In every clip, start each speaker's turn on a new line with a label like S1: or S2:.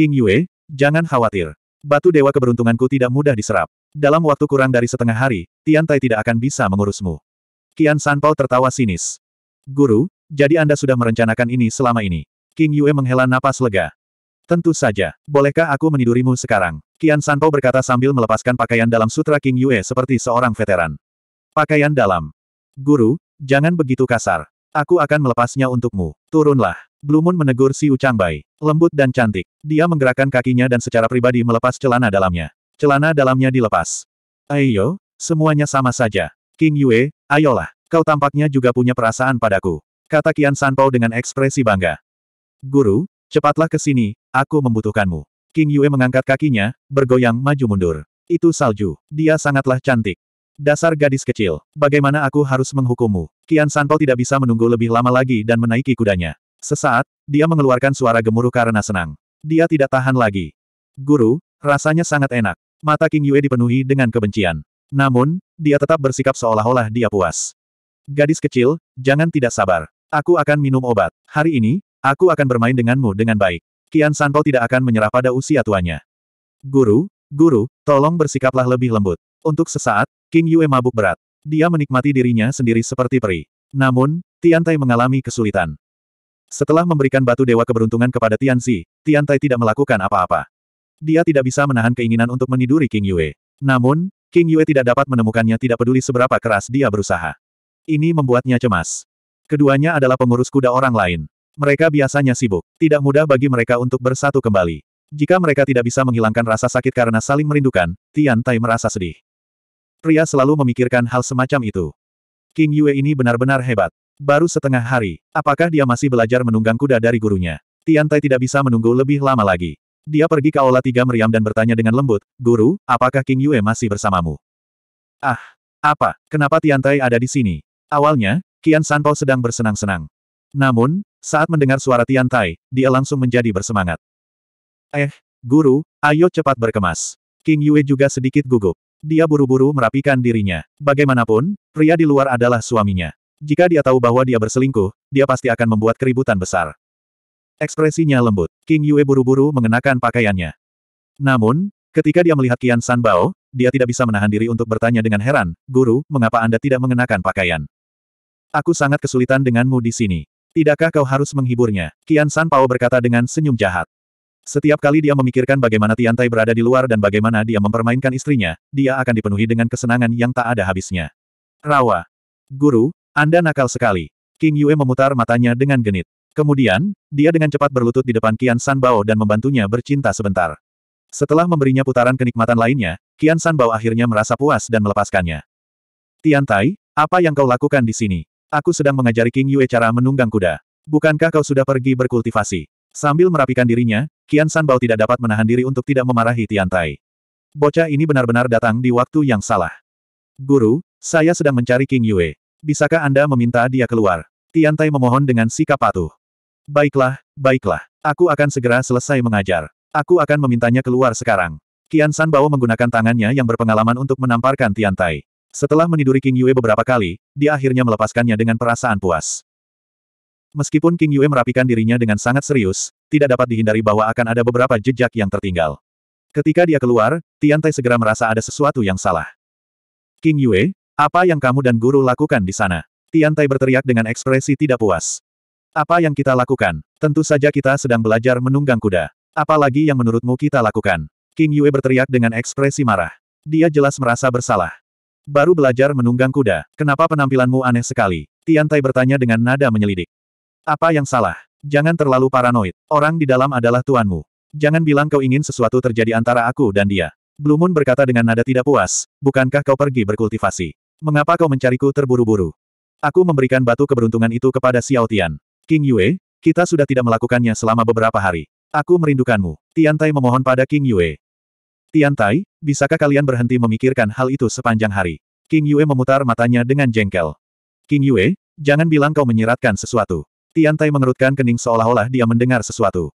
S1: King Yue, jangan khawatir. Batu dewa keberuntunganku tidak mudah diserap. Dalam waktu kurang dari setengah hari, Tian Tai tidak akan bisa mengurusmu. Kian Sanpao tertawa sinis. Guru, jadi Anda sudah merencanakan ini selama ini. King Yue menghela napas lega. Tentu saja, bolehkah aku menidurimu sekarang? Kian Sanpao berkata sambil melepaskan pakaian dalam sutra King Yue seperti seorang veteran. Pakaian dalam. Guru, jangan begitu kasar. Aku akan melepasnya untukmu. Turunlah. Blue Moon menegur si Bai. Lembut dan cantik. Dia menggerakkan kakinya dan secara pribadi melepas celana dalamnya. Celana dalamnya dilepas. Ayo, semuanya sama saja. King Yue, ayolah. Kau tampaknya juga punya perasaan padaku. Kata Kian Sanpo dengan ekspresi bangga. Guru, cepatlah ke sini, aku membutuhkanmu. King Yue mengangkat kakinya, bergoyang maju mundur. Itu salju. Dia sangatlah cantik. Dasar gadis kecil, bagaimana aku harus menghukummu? Kian Sanpo tidak bisa menunggu lebih lama lagi dan menaiki kudanya. Sesaat, dia mengeluarkan suara gemuruh karena senang. Dia tidak tahan lagi. Guru, rasanya sangat enak. Mata King Yue dipenuhi dengan kebencian. Namun, dia tetap bersikap seolah-olah dia puas. Gadis kecil, jangan tidak sabar. Aku akan minum obat. Hari ini, aku akan bermain denganmu dengan baik. Kian Sanpo tidak akan menyerah pada usia tuanya. Guru, guru, tolong bersikaplah lebih lembut. Untuk sesaat, King Yue mabuk berat. Dia menikmati dirinya sendiri seperti peri. Namun, Tian Tai mengalami kesulitan. Setelah memberikan batu dewa keberuntungan kepada Tian Tianzi, Tian Tai tidak melakukan apa-apa. Dia tidak bisa menahan keinginan untuk meniduri King Yue. Namun, King Yue tidak dapat menemukannya tidak peduli seberapa keras dia berusaha. Ini membuatnya cemas. Keduanya adalah pengurus kuda orang lain. Mereka biasanya sibuk. Tidak mudah bagi mereka untuk bersatu kembali. Jika mereka tidak bisa menghilangkan rasa sakit karena saling merindukan, Tian Tai merasa sedih. Pria selalu memikirkan hal semacam itu. King Yue ini benar-benar hebat. Baru setengah hari, apakah dia masih belajar menunggang kuda dari gurunya? Tian Tai tidak bisa menunggu lebih lama lagi. Dia pergi ke aula tiga meriam dan bertanya dengan lembut, Guru, apakah King Yue masih bersamamu? Ah, apa, kenapa Tian Tai ada di sini? Awalnya, Kian Sanpo sedang bersenang-senang. Namun, saat mendengar suara Tian Tai, dia langsung menjadi bersemangat. Eh, Guru, ayo cepat berkemas. King Yue juga sedikit gugup. Dia buru-buru merapikan dirinya. Bagaimanapun, pria di luar adalah suaminya. Jika dia tahu bahwa dia berselingkuh, dia pasti akan membuat keributan besar. Ekspresinya lembut. King Yue buru-buru mengenakan pakaiannya. Namun, ketika dia melihat Qian San Bao, dia tidak bisa menahan diri untuk bertanya dengan heran, Guru, mengapa Anda tidak mengenakan pakaian? Aku sangat kesulitan denganmu di sini. Tidakkah kau harus menghiburnya? Qian San Bao berkata dengan senyum jahat. Setiap kali dia memikirkan bagaimana Tiantai berada di luar dan bagaimana dia mempermainkan istrinya, dia akan dipenuhi dengan kesenangan yang tak ada habisnya. Rawa. Guru, anda nakal sekali. King Yue memutar matanya dengan genit. Kemudian, dia dengan cepat berlutut di depan Qian Bao dan membantunya bercinta sebentar. Setelah memberinya putaran kenikmatan lainnya, Qian Bao akhirnya merasa puas dan melepaskannya. Tian Tai, apa yang kau lakukan di sini? Aku sedang mengajari King Yue cara menunggang kuda. Bukankah kau sudah pergi berkultivasi? Sambil merapikan dirinya, Qian Bao tidak dapat menahan diri untuk tidak memarahi Tian Tai. Bocah ini benar-benar datang di waktu yang salah. Guru, saya sedang mencari King Yue. Bisakah Anda meminta dia keluar? Tiantai memohon dengan sikap patuh. Baiklah, baiklah. Aku akan segera selesai mengajar. Aku akan memintanya keluar sekarang. Kian San Bao menggunakan tangannya yang berpengalaman untuk menamparkan Tiantai. Setelah meniduri King Yue beberapa kali, dia akhirnya melepaskannya dengan perasaan puas. Meskipun King Yue merapikan dirinya dengan sangat serius, tidak dapat dihindari bahwa akan ada beberapa jejak yang tertinggal. Ketika dia keluar, Tiantai segera merasa ada sesuatu yang salah. King Yue, apa yang kamu dan guru lakukan di sana? Tian Tai berteriak dengan ekspresi tidak puas. Apa yang kita lakukan? Tentu saja kita sedang belajar menunggang kuda. Apalagi yang menurutmu kita lakukan? King Yue berteriak dengan ekspresi marah. Dia jelas merasa bersalah. Baru belajar menunggang kuda, kenapa penampilanmu aneh sekali? Tian Tai bertanya dengan nada menyelidik. Apa yang salah? Jangan terlalu paranoid. Orang di dalam adalah tuanmu. Jangan bilang kau ingin sesuatu terjadi antara aku dan dia. Blue Moon berkata dengan nada tidak puas, bukankah kau pergi berkultivasi? Mengapa kau mencariku terburu-buru? Aku memberikan batu keberuntungan itu kepada Xiao Tian. King Yue, kita sudah tidak melakukannya selama beberapa hari. Aku merindukanmu. Tian Tai memohon pada King Yue. Tian Tai, bisakah kalian berhenti memikirkan hal itu sepanjang hari? King Yue memutar matanya dengan jengkel. King Yue, jangan bilang kau menyiratkan sesuatu. Tian Tai mengerutkan kening seolah-olah dia mendengar sesuatu.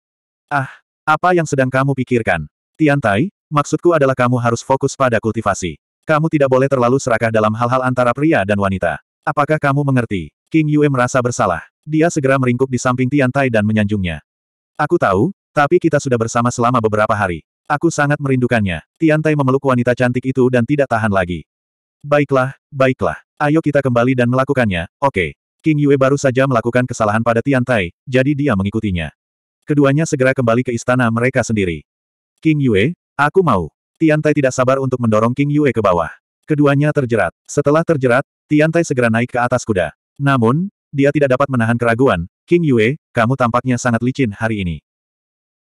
S1: Ah, apa yang sedang kamu pikirkan? Tian Tai, maksudku adalah kamu harus fokus pada kultivasi. Kamu tidak boleh terlalu serakah dalam hal-hal antara pria dan wanita. Apakah kamu mengerti? King Yue merasa bersalah. Dia segera meringkuk di samping Tian Tai dan menyanjungnya. Aku tahu, tapi kita sudah bersama selama beberapa hari. Aku sangat merindukannya. Tian Tai memeluk wanita cantik itu dan tidak tahan lagi. Baiklah, baiklah. Ayo kita kembali dan melakukannya, oke. Okay. King Yue baru saja melakukan kesalahan pada Tian Tai, jadi dia mengikutinya. Keduanya segera kembali ke istana mereka sendiri. King Yue, aku mau. Tian Tai tidak sabar untuk mendorong King Yue ke bawah. Keduanya terjerat. Setelah terjerat, Tian Tai segera naik ke atas kuda. Namun, dia tidak dapat menahan keraguan. King Yue, kamu tampaknya sangat licin hari ini.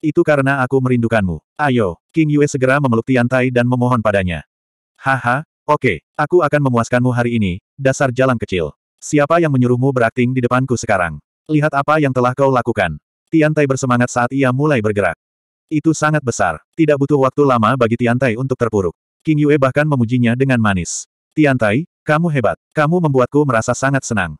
S1: Itu karena aku merindukanmu. Ayo, King Yue segera memeluk Tian Tai dan memohon padanya. Haha, oke, okay, aku akan memuaskanmu hari ini, dasar jalan kecil. Siapa yang menyuruhmu berakting di depanku sekarang? Lihat apa yang telah kau lakukan. Tian Tai bersemangat saat ia mulai bergerak. Itu sangat besar. Tidak butuh waktu lama bagi Tiantai untuk terpuruk. King Yue bahkan memujinya dengan manis. Tiantai, kamu hebat. Kamu membuatku merasa sangat senang.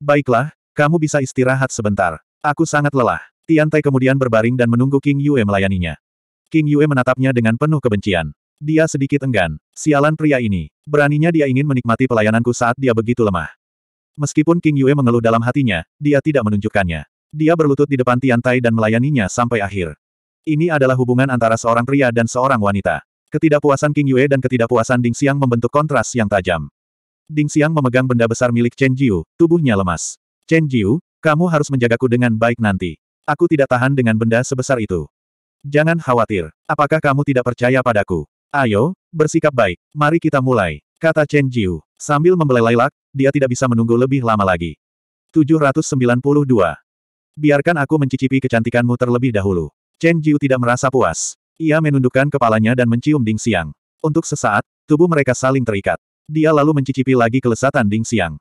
S1: Baiklah, kamu bisa istirahat sebentar. Aku sangat lelah. Tiantai kemudian berbaring dan menunggu King Yue melayaninya. King Yue menatapnya dengan penuh kebencian. Dia sedikit enggan. Sialan pria ini. Beraninya dia ingin menikmati pelayananku saat dia begitu lemah. Meskipun King Yue mengeluh dalam hatinya, dia tidak menunjukkannya. Dia berlutut di depan Tiantai dan melayaninya sampai akhir. Ini adalah hubungan antara seorang pria dan seorang wanita. Ketidakpuasan King Yue dan ketidakpuasan Ding Xiang membentuk kontras yang tajam. Ding Xiang memegang benda besar milik Chen Jiu, tubuhnya lemas. Chen Jiu, kamu harus menjagaku dengan baik nanti. Aku tidak tahan dengan benda sebesar itu. Jangan khawatir. Apakah kamu tidak percaya padaku? Ayo, bersikap baik. Mari kita mulai. Kata Chen Jiu. Sambil membelai lailak, dia tidak bisa menunggu lebih lama lagi. 792. Biarkan aku mencicipi kecantikanmu terlebih dahulu. Chen Jiu tidak merasa puas. Ia menundukkan kepalanya dan mencium Ding Xiang. Untuk sesaat, tubuh mereka saling terikat. Dia lalu mencicipi lagi kelesatan Ding Xiang.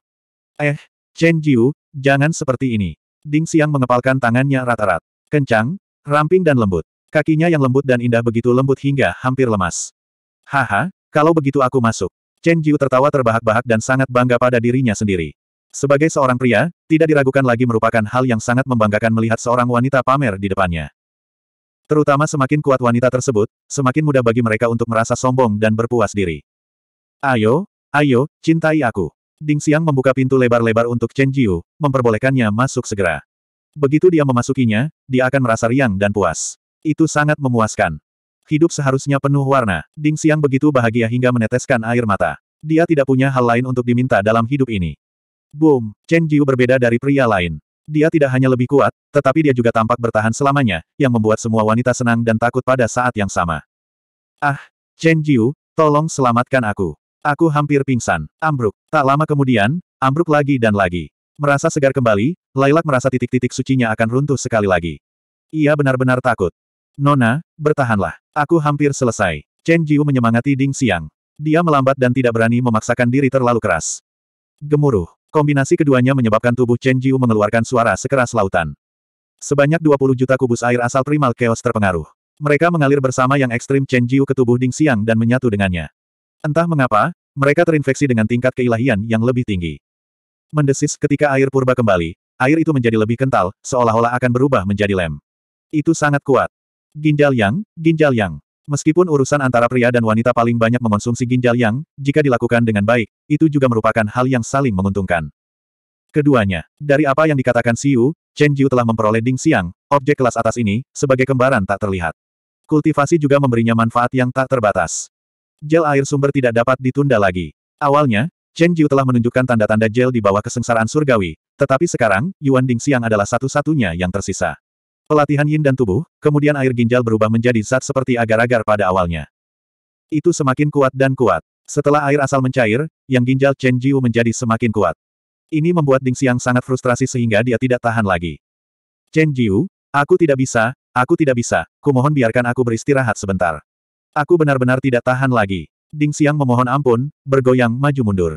S1: Eh, Chen Jiu, jangan seperti ini. Ding Xiang mengepalkan tangannya rata rata Kencang, ramping dan lembut. Kakinya yang lembut dan indah begitu lembut hingga hampir lemas. Haha, kalau begitu aku masuk. Chen Jiu tertawa terbahak-bahak dan sangat bangga pada dirinya sendiri. Sebagai seorang pria, tidak diragukan lagi merupakan hal yang sangat membanggakan melihat seorang wanita pamer di depannya. Terutama semakin kuat wanita tersebut, semakin mudah bagi mereka untuk merasa sombong dan berpuas diri. Ayo, ayo, cintai aku. Ding Xiang membuka pintu lebar-lebar untuk Chen Jiu, memperbolehkannya masuk segera. Begitu dia memasukinya, dia akan merasa riang dan puas. Itu sangat memuaskan. Hidup seharusnya penuh warna. Ding Xiang begitu bahagia hingga meneteskan air mata. Dia tidak punya hal lain untuk diminta dalam hidup ini. Boom, Chen Jiu berbeda dari pria lain. Dia tidak hanya lebih kuat, tetapi dia juga tampak bertahan selamanya, yang membuat semua wanita senang dan takut pada saat yang sama. Ah, Chen Jiu, tolong selamatkan aku. Aku hampir pingsan. Ambruk. Tak lama kemudian, ambruk lagi dan lagi. Merasa segar kembali, Lailak merasa titik-titik sucinya akan runtuh sekali lagi. Ia benar-benar takut. Nona, bertahanlah. Aku hampir selesai. Chen Jiu menyemangati Ding Xiang. Dia melambat dan tidak berani memaksakan diri terlalu keras. Gemuruh. Kombinasi keduanya menyebabkan tubuh Chen Jiu mengeluarkan suara sekeras lautan. Sebanyak 20 juta kubus air asal primal chaos terpengaruh. Mereka mengalir bersama yang ekstrim Chen Jiu ke tubuh Ding Xiang dan menyatu dengannya. Entah mengapa, mereka terinfeksi dengan tingkat keilahian yang lebih tinggi. Mendesis ketika air purba kembali, air itu menjadi lebih kental, seolah-olah akan berubah menjadi lem. Itu sangat kuat. Ginjal yang, ginjal yang. Meskipun urusan antara pria dan wanita paling banyak mengonsumsi ginjal yang, jika dilakukan dengan baik, itu juga merupakan hal yang saling menguntungkan. Keduanya, dari apa yang dikatakan Siu, Chen Jiu telah memperoleh Ding Xiang, objek kelas atas ini, sebagai kembaran tak terlihat. Kultivasi juga memberinya manfaat yang tak terbatas. Gel air sumber tidak dapat ditunda lagi. Awalnya, Chen Jiu telah menunjukkan tanda-tanda gel di bawah kesengsaraan surgawi, tetapi sekarang, Yuan Ding Xiang adalah satu-satunya yang tersisa. Pelatihan yin dan tubuh, kemudian air ginjal berubah menjadi zat seperti agar-agar pada awalnya. Itu semakin kuat dan kuat. Setelah air asal mencair, yang ginjal Chen Jiu menjadi semakin kuat. Ini membuat Ding Xiang sangat frustrasi sehingga dia tidak tahan lagi. Chen Jiu, aku tidak bisa, aku tidak bisa, kumohon biarkan aku beristirahat sebentar. Aku benar-benar tidak tahan lagi. Ding Xiang memohon ampun, bergoyang maju mundur.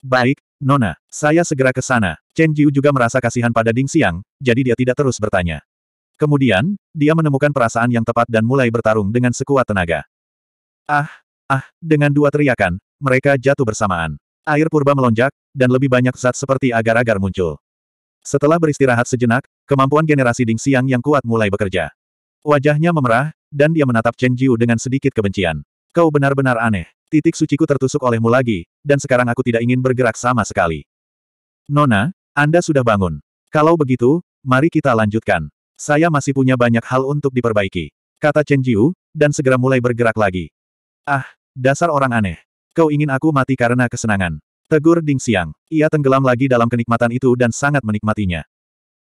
S1: Baik, Nona, saya segera ke sana. Chen Jiu juga merasa kasihan pada Ding Xiang, jadi dia tidak terus bertanya. Kemudian, dia menemukan perasaan yang tepat dan mulai bertarung dengan sekuat tenaga. Ah, ah, dengan dua teriakan, mereka jatuh bersamaan. Air purba melonjak, dan lebih banyak zat seperti agar-agar muncul. Setelah beristirahat sejenak, kemampuan generasi Ding Xiang yang kuat mulai bekerja. Wajahnya memerah, dan dia menatap Chen Jiu dengan sedikit kebencian. Kau benar-benar aneh. Titik suciku tertusuk olehmu lagi, dan sekarang aku tidak ingin bergerak sama sekali. Nona, Anda sudah bangun. Kalau begitu, mari kita lanjutkan. Saya masih punya banyak hal untuk diperbaiki. Kata Chen Jiu, dan segera mulai bergerak lagi. Ah, dasar orang aneh. Kau ingin aku mati karena kesenangan. Tegur Ding Xiang. Ia tenggelam lagi dalam kenikmatan itu dan sangat menikmatinya.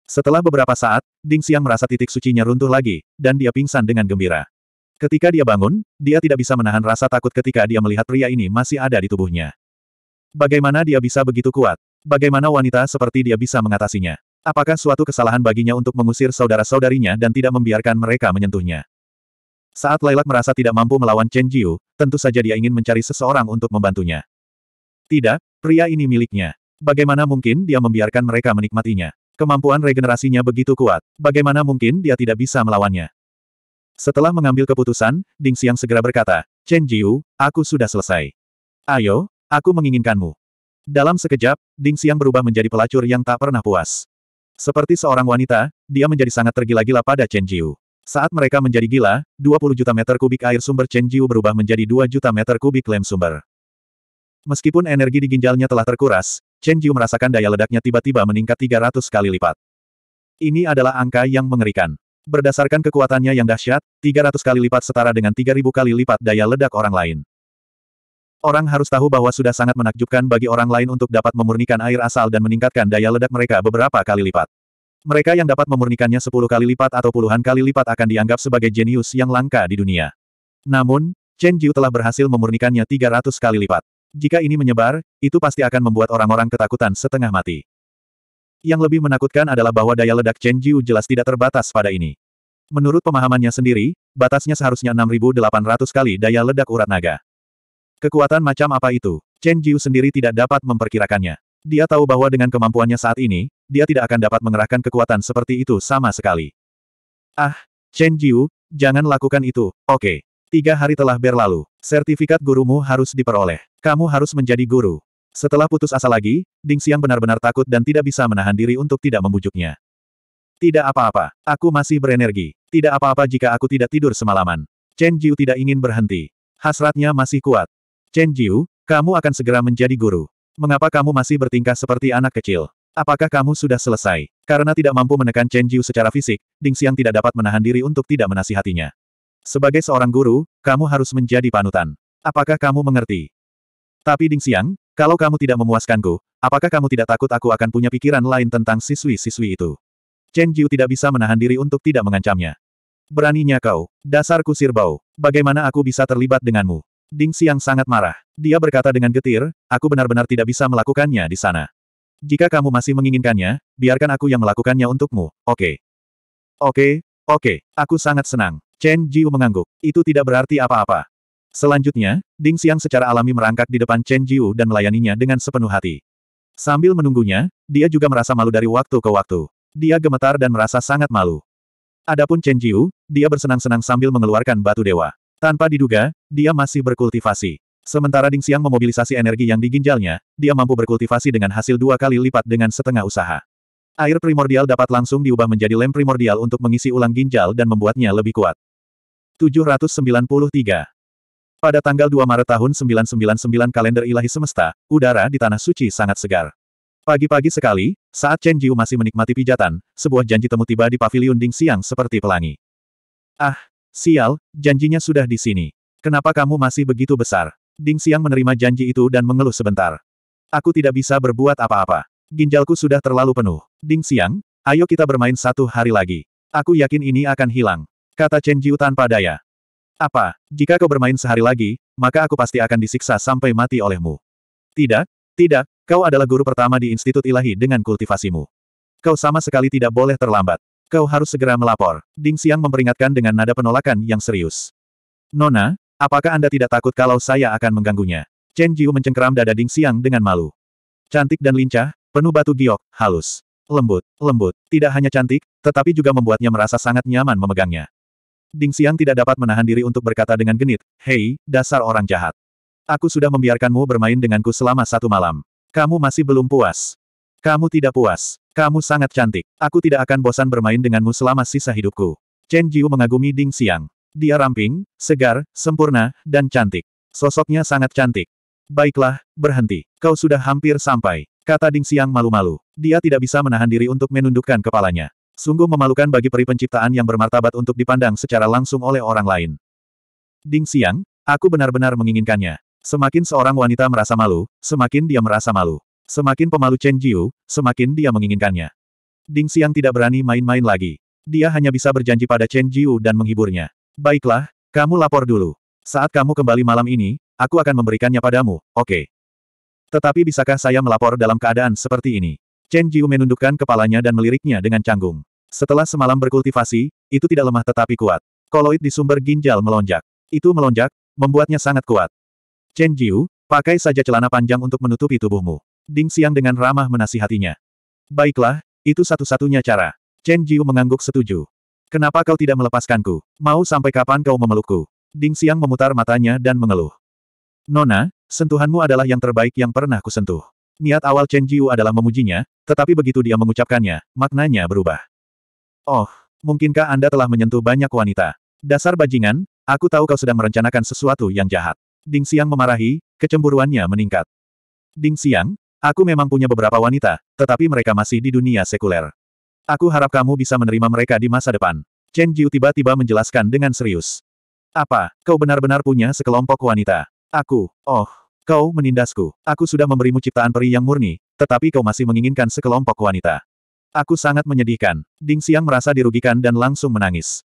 S1: Setelah beberapa saat, Ding Xiang merasa titik sucinya runtuh lagi, dan dia pingsan dengan gembira. Ketika dia bangun, dia tidak bisa menahan rasa takut ketika dia melihat pria ini masih ada di tubuhnya. Bagaimana dia bisa begitu kuat? Bagaimana wanita seperti dia bisa mengatasinya? Apakah suatu kesalahan baginya untuk mengusir saudara-saudarinya dan tidak membiarkan mereka menyentuhnya? Saat Lailak merasa tidak mampu melawan Chen Jiu, tentu saja dia ingin mencari seseorang untuk membantunya. Tidak, pria ini miliknya. Bagaimana mungkin dia membiarkan mereka menikmatinya? Kemampuan regenerasinya begitu kuat. Bagaimana mungkin dia tidak bisa melawannya? Setelah mengambil keputusan, Ding Xiang segera berkata, Chen Jiu, aku sudah selesai. Ayo, aku menginginkanmu. Dalam sekejap, Ding Xiang berubah menjadi pelacur yang tak pernah puas. Seperti seorang wanita, dia menjadi sangat tergila-gila pada Chen Jiu. Saat mereka menjadi gila, 20 juta meter kubik air sumber Chen Jiu berubah menjadi 2 juta meter kubik lem sumber. Meskipun energi di ginjalnya telah terkuras, Chen Jiu merasakan daya ledaknya tiba-tiba meningkat 300 kali lipat. Ini adalah angka yang mengerikan. Berdasarkan kekuatannya yang dahsyat, 300 kali lipat setara dengan 3000 kali lipat daya ledak orang lain. Orang harus tahu bahwa sudah sangat menakjubkan bagi orang lain untuk dapat memurnikan air asal dan meningkatkan daya ledak mereka beberapa kali lipat. Mereka yang dapat memurnikannya sepuluh kali lipat atau puluhan kali lipat akan dianggap sebagai jenius yang langka di dunia. Namun, Chen Jiu telah berhasil memurnikannya 300 kali lipat. Jika ini menyebar, itu pasti akan membuat orang-orang ketakutan setengah mati. Yang lebih menakutkan adalah bahwa daya ledak Chen Jiu jelas tidak terbatas pada ini. Menurut pemahamannya sendiri, batasnya seharusnya 6.800 kali daya ledak urat naga. Kekuatan macam apa itu? Chen Jiu sendiri tidak dapat memperkirakannya. Dia tahu bahwa dengan kemampuannya saat ini, dia tidak akan dapat mengerahkan kekuatan seperti itu sama sekali. Ah, Chen Jiu, jangan lakukan itu, oke. Okay. Tiga hari telah berlalu. Sertifikat gurumu harus diperoleh. Kamu harus menjadi guru. Setelah putus asa lagi, Ding Xiang benar-benar takut dan tidak bisa menahan diri untuk tidak membujuknya. Tidak apa-apa, aku masih berenergi. Tidak apa-apa jika aku tidak tidur semalaman. Chen Jiu tidak ingin berhenti. Hasratnya masih kuat. Chen Jiu, kamu akan segera menjadi guru. Mengapa kamu masih bertingkah seperti anak kecil? Apakah kamu sudah selesai? Karena tidak mampu menekan Chen Jiu secara fisik, Ding Xiang tidak dapat menahan diri untuk tidak menasihatinya. Sebagai seorang guru, kamu harus menjadi panutan. Apakah kamu mengerti? Tapi Ding Xiang, kalau kamu tidak memuaskanku, apakah kamu tidak takut aku akan punya pikiran lain tentang siswi-siswi itu? Chen Jiu tidak bisa menahan diri untuk tidak mengancamnya. Beraninya kau, dasar kusir bau, bagaimana aku bisa terlibat denganmu? Ding Xiang sangat marah. Dia berkata dengan getir, aku benar-benar tidak bisa melakukannya di sana. Jika kamu masih menginginkannya, biarkan aku yang melakukannya untukmu, oke. Okay. Oke, okay, oke, okay. aku sangat senang. Chen Jiu mengangguk. Itu tidak berarti apa-apa. Selanjutnya, Ding Xiang secara alami merangkak di depan Chen Jiu dan melayaninya dengan sepenuh hati. Sambil menunggunya, dia juga merasa malu dari waktu ke waktu. Dia gemetar dan merasa sangat malu. Adapun Chen Jiu, dia bersenang-senang sambil mengeluarkan batu dewa. Tanpa diduga, dia masih berkultivasi. Sementara Ding Xiang memobilisasi energi yang diginjalnya, dia mampu berkultivasi dengan hasil dua kali lipat dengan setengah usaha. Air primordial dapat langsung diubah menjadi lem primordial untuk mengisi ulang ginjal dan membuatnya lebih kuat. 793 pada tanggal 2 Maret tahun 999 kalender ilahi semesta, udara di Tanah Suci sangat segar. Pagi-pagi sekali, saat Chen Jiu masih menikmati pijatan, sebuah janji temu tiba di Paviliun Ding Siang seperti pelangi. Ah, Sial, janjinya sudah di sini. Kenapa kamu masih begitu besar? Ding Xiang menerima janji itu dan mengeluh sebentar. Aku tidak bisa berbuat apa-apa. Ginjalku sudah terlalu penuh. Ding Xiang, ayo kita bermain satu hari lagi. Aku yakin ini akan hilang. Kata Chen Jiu tanpa daya. Apa, jika kau bermain sehari lagi, maka aku pasti akan disiksa sampai mati olehmu. Tidak, tidak, kau adalah guru pertama di Institut Ilahi dengan kultivasimu. Kau sama sekali tidak boleh terlambat. Kau harus segera melapor. Ding Xiang memperingatkan dengan nada penolakan yang serius. Nona, apakah Anda tidak takut kalau saya akan mengganggunya? Chen Jiu mencengkeram dada Ding Xiang dengan malu. Cantik dan lincah, penuh batu giok, halus. Lembut, lembut. Tidak hanya cantik, tetapi juga membuatnya merasa sangat nyaman memegangnya. Ding Xiang tidak dapat menahan diri untuk berkata dengan genit, Hei, dasar orang jahat. Aku sudah membiarkanmu bermain denganku selama satu malam. Kamu masih belum puas. Kamu tidak puas. Kamu sangat cantik. Aku tidak akan bosan bermain denganmu selama sisa hidupku. Chen Jiu mengagumi Ding Xiang. Dia ramping, segar, sempurna, dan cantik. Sosoknya sangat cantik. Baiklah, berhenti. Kau sudah hampir sampai. Kata Ding Xiang malu-malu. Dia tidak bisa menahan diri untuk menundukkan kepalanya. Sungguh memalukan bagi peri penciptaan yang bermartabat untuk dipandang secara langsung oleh orang lain. Ding Xiang, aku benar-benar menginginkannya. Semakin seorang wanita merasa malu, semakin dia merasa malu. Semakin pemalu Chen Jiu, semakin dia menginginkannya. Ding Xiang tidak berani main-main lagi. Dia hanya bisa berjanji pada Chen Jiu dan menghiburnya. Baiklah, kamu lapor dulu. Saat kamu kembali malam ini, aku akan memberikannya padamu, oke. Okay. Tetapi bisakah saya melapor dalam keadaan seperti ini? Chen Jiu menundukkan kepalanya dan meliriknya dengan canggung. Setelah semalam berkultivasi, itu tidak lemah tetapi kuat. Koloid di sumber ginjal melonjak. Itu melonjak, membuatnya sangat kuat. Chen Jiu, pakai saja celana panjang untuk menutupi tubuhmu. Ding Xiang dengan ramah menasihatinya. Baiklah, itu satu-satunya cara. Chen Jiu mengangguk setuju. Kenapa kau tidak melepaskanku? Mau sampai kapan kau memelukku? Ding Xiang memutar matanya dan mengeluh. Nona, sentuhanmu adalah yang terbaik yang pernah kusentuh. Niat awal Chen Jiu adalah memujinya, tetapi begitu dia mengucapkannya, maknanya berubah. Oh, mungkinkah Anda telah menyentuh banyak wanita? Dasar bajingan, aku tahu kau sedang merencanakan sesuatu yang jahat. Ding Xiang memarahi, kecemburuannya meningkat. Ding Xiang, Aku memang punya beberapa wanita, tetapi mereka masih di dunia sekuler. Aku harap kamu bisa menerima mereka di masa depan. Chen Jiu tiba-tiba menjelaskan dengan serius. Apa, kau benar-benar punya sekelompok wanita? Aku, oh, kau menindasku. Aku sudah memberimu ciptaan peri yang murni, tetapi kau masih menginginkan sekelompok wanita. Aku sangat menyedihkan. Ding Xiang merasa dirugikan dan langsung menangis.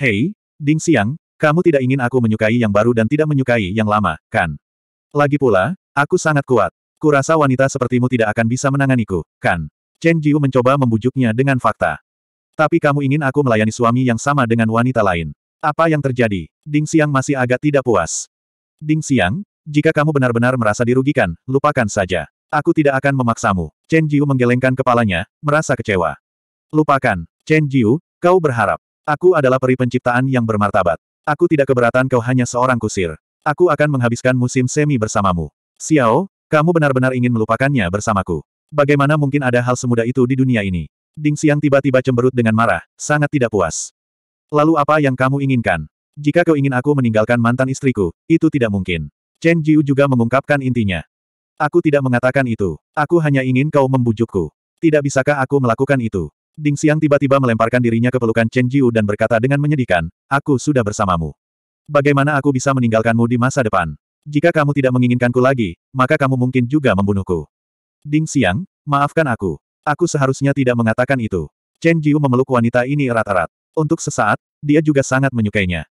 S1: Hei, Ding Xiang, kamu tidak ingin aku menyukai yang baru dan tidak menyukai yang lama, kan? Lagi pula, aku sangat kuat. Kurasa wanita sepertimu tidak akan bisa menanganiku, kan? Chen Jiu mencoba membujuknya dengan fakta. Tapi kamu ingin aku melayani suami yang sama dengan wanita lain. Apa yang terjadi? Ding Xiang masih agak tidak puas. Ding Xiang, jika kamu benar-benar merasa dirugikan, lupakan saja. Aku tidak akan memaksamu. Chen Jiu menggelengkan kepalanya, merasa kecewa. Lupakan, Chen Jiu, kau berharap. Aku adalah peri penciptaan yang bermartabat. Aku tidak keberatan kau hanya seorang kusir. Aku akan menghabiskan musim semi bersamamu. Xiao, kamu benar-benar ingin melupakannya bersamaku. Bagaimana mungkin ada hal semudah itu di dunia ini? Ding Xiang tiba-tiba cemberut dengan marah, sangat tidak puas. Lalu apa yang kamu inginkan? Jika kau ingin aku meninggalkan mantan istriku, itu tidak mungkin. Chen Jiu juga mengungkapkan intinya. Aku tidak mengatakan itu. Aku hanya ingin kau membujukku. Tidak bisakah aku melakukan itu? Ding Xiang tiba-tiba melemparkan dirinya ke pelukan Chen Jiu dan berkata dengan menyedihkan, Aku sudah bersamamu. Bagaimana aku bisa meninggalkanmu di masa depan? Jika kamu tidak menginginkanku lagi, maka kamu mungkin juga membunuhku. Ding Xiang, maafkan aku. Aku seharusnya tidak mengatakan itu. Chen Jiu memeluk wanita ini erat-erat. Untuk sesaat, dia juga sangat menyukainya.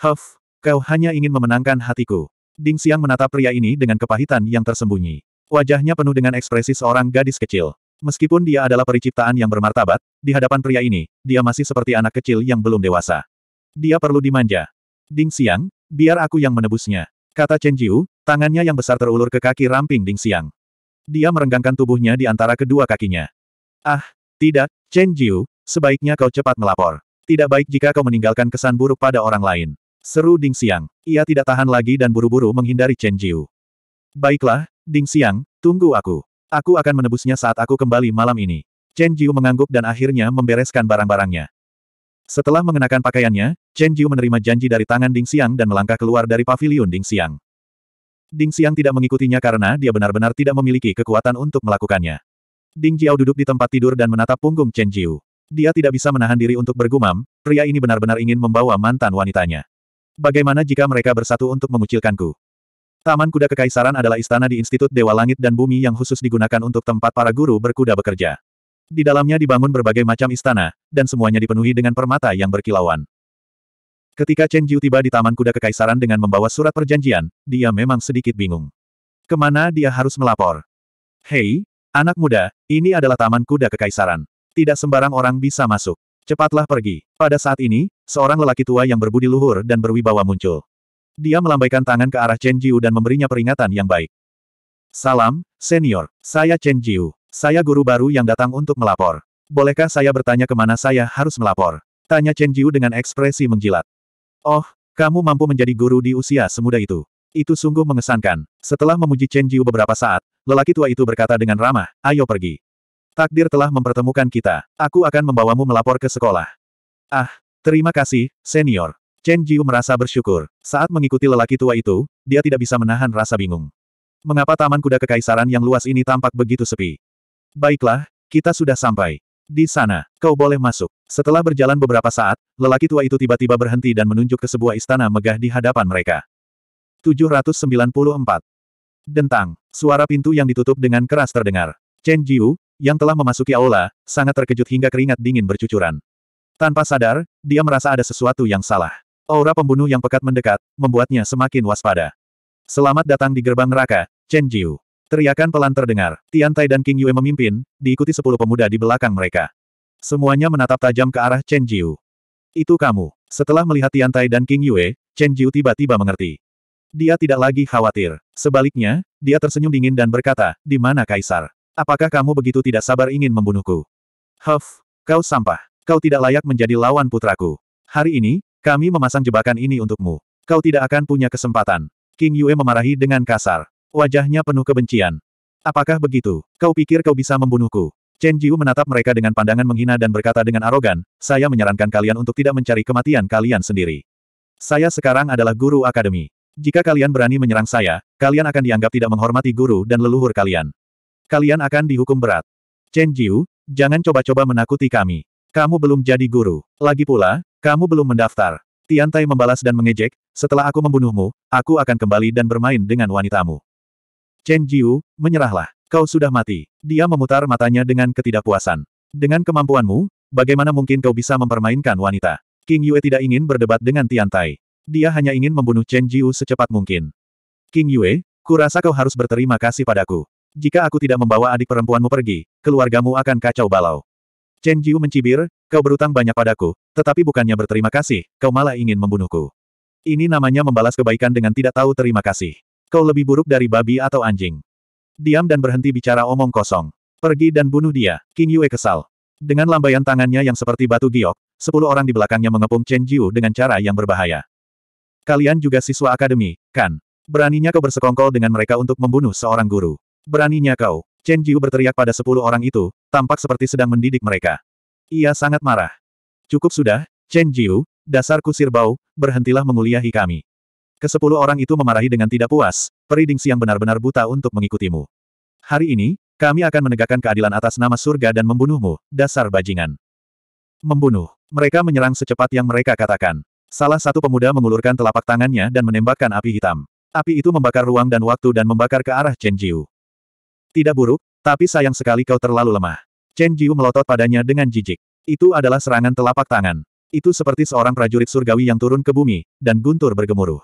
S1: Huff, kau hanya ingin memenangkan hatiku. Ding Xiang menatap pria ini dengan kepahitan yang tersembunyi. Wajahnya penuh dengan ekspresi seorang gadis kecil. Meskipun dia adalah periciptaan yang bermartabat, di hadapan pria ini, dia masih seperti anak kecil yang belum dewasa. Dia perlu dimanja. Ding Xiang, biar aku yang menebusnya. Kata Chen Jiu, tangannya yang besar terulur ke kaki ramping Ding Xiang. Dia merenggangkan tubuhnya di antara kedua kakinya. Ah, tidak, Chen Jiu, sebaiknya kau cepat melapor. Tidak baik jika kau meninggalkan kesan buruk pada orang lain. Seru Ding Xiang. Ia tidak tahan lagi dan buru-buru menghindari Chen Jiu. Baiklah, Ding Xiang, tunggu aku. Aku akan menebusnya saat aku kembali malam ini. Chen Jiu mengangguk dan akhirnya membereskan barang-barangnya. Setelah mengenakan pakaiannya, Chen Jiu menerima janji dari tangan Ding Xiang dan melangkah keluar dari pavilion Ding Xiang. Ding Xiang tidak mengikutinya karena dia benar-benar tidak memiliki kekuatan untuk melakukannya. Ding Jiao duduk di tempat tidur dan menatap punggung Chen Jiu. Dia tidak bisa menahan diri untuk bergumam, pria ini benar-benar ingin membawa mantan wanitanya. Bagaimana jika mereka bersatu untuk mengucilkanku? Taman Kuda Kekaisaran adalah istana di Institut Dewa Langit dan Bumi yang khusus digunakan untuk tempat para guru berkuda bekerja. Di dalamnya dibangun berbagai macam istana, dan semuanya dipenuhi dengan permata yang berkilauan. Ketika Chen Jiu tiba di Taman Kuda Kekaisaran dengan membawa surat perjanjian, dia memang sedikit bingung. Kemana dia harus melapor? Hei, anak muda, ini adalah Taman Kuda Kekaisaran. Tidak sembarang orang bisa masuk. Cepatlah pergi. Pada saat ini, seorang lelaki tua yang berbudi luhur dan berwibawa muncul. Dia melambaikan tangan ke arah Chen Jiu dan memberinya peringatan yang baik. Salam, senior. Saya Chen Jiu. Saya guru baru yang datang untuk melapor. Bolehkah saya bertanya kemana saya harus melapor? Tanya Chen Jiu dengan ekspresi menjilat. Oh, kamu mampu menjadi guru di usia semuda itu. Itu sungguh mengesankan. Setelah memuji Chen Jiu beberapa saat, lelaki tua itu berkata dengan ramah, ayo pergi. Takdir telah mempertemukan kita. Aku akan membawamu melapor ke sekolah. Ah, terima kasih, senior. Chen Jiu merasa bersyukur. Saat mengikuti lelaki tua itu, dia tidak bisa menahan rasa bingung. Mengapa Taman Kuda Kekaisaran yang luas ini tampak begitu sepi? Baiklah, kita sudah sampai. Di sana, kau boleh masuk. Setelah berjalan beberapa saat, lelaki tua itu tiba-tiba berhenti dan menunjuk ke sebuah istana megah di hadapan mereka. 794. Dentang. Suara pintu yang ditutup dengan keras terdengar. Chen Jiu, yang telah memasuki aula, sangat terkejut hingga keringat dingin bercucuran. Tanpa sadar, dia merasa ada sesuatu yang salah. Aura pembunuh yang pekat mendekat, membuatnya semakin waspada. Selamat datang di gerbang neraka, Chen Jiu. Teriakan pelan terdengar. Tian Tai dan King Yue memimpin, diikuti sepuluh pemuda di belakang mereka. Semuanya menatap tajam ke arah Chen Jiu. Itu kamu. Setelah melihat Tian Tai dan King Yue, Chen Jiu tiba-tiba mengerti. Dia tidak lagi khawatir. Sebaliknya, dia tersenyum dingin dan berkata, di mana Kaisar? Apakah kamu begitu tidak sabar ingin membunuhku? Huff, kau sampah. Kau tidak layak menjadi lawan putraku. Hari ini, kami memasang jebakan ini untukmu. Kau tidak akan punya kesempatan. King Yue memarahi dengan kasar. Wajahnya penuh kebencian. Apakah begitu? Kau pikir kau bisa membunuhku? Chen Jiu menatap mereka dengan pandangan menghina dan berkata dengan arogan, saya menyarankan kalian untuk tidak mencari kematian kalian sendiri. Saya sekarang adalah guru akademi. Jika kalian berani menyerang saya, kalian akan dianggap tidak menghormati guru dan leluhur kalian. Kalian akan dihukum berat. Chen Jiu, jangan coba-coba menakuti kami. Kamu belum jadi guru. Lagi pula, kamu belum mendaftar. Tiantai membalas dan mengejek, setelah aku membunuhmu, aku akan kembali dan bermain dengan wanitamu. Chen Jiu, menyerahlah. Kau sudah mati. Dia memutar matanya dengan ketidakpuasan. Dengan kemampuanmu, bagaimana mungkin kau bisa mempermainkan wanita? King Yue tidak ingin berdebat dengan Tian Tai. Dia hanya ingin membunuh Chen Jiu secepat mungkin. King Yue, kurasa kau harus berterima kasih padaku. Jika aku tidak membawa adik perempuanmu pergi, keluargamu akan kacau balau. Chen Jiu mencibir, kau berutang banyak padaku, tetapi bukannya berterima kasih, kau malah ingin membunuhku. Ini namanya membalas kebaikan dengan tidak tahu terima kasih. Kau lebih buruk dari babi atau anjing. Diam dan berhenti bicara omong kosong. Pergi dan bunuh dia, King Yue kesal. Dengan lambaian tangannya yang seperti batu giok, sepuluh orang di belakangnya mengepung Chen Jiu dengan cara yang berbahaya. Kalian juga siswa akademi, kan? Beraninya kau bersekongkol dengan mereka untuk membunuh seorang guru. Beraninya kau, Chen Jiu berteriak pada sepuluh orang itu, tampak seperti sedang mendidik mereka. Ia sangat marah. Cukup sudah, Chen Jiu, dasar kusir bau, berhentilah menguliahi kami. Kesepuluh orang itu memarahi dengan tidak puas, periding yang benar-benar buta untuk mengikutimu. Hari ini, kami akan menegakkan keadilan atas nama surga dan membunuhmu, dasar bajingan. Membunuh. Mereka menyerang secepat yang mereka katakan. Salah satu pemuda mengulurkan telapak tangannya dan menembakkan api hitam. Api itu membakar ruang dan waktu dan membakar ke arah Chen Jiu. Tidak buruk, tapi sayang sekali kau terlalu lemah. Chen Jiu melotot padanya dengan jijik. Itu adalah serangan telapak tangan. Itu seperti seorang prajurit surgawi yang turun ke bumi, dan guntur bergemuruh.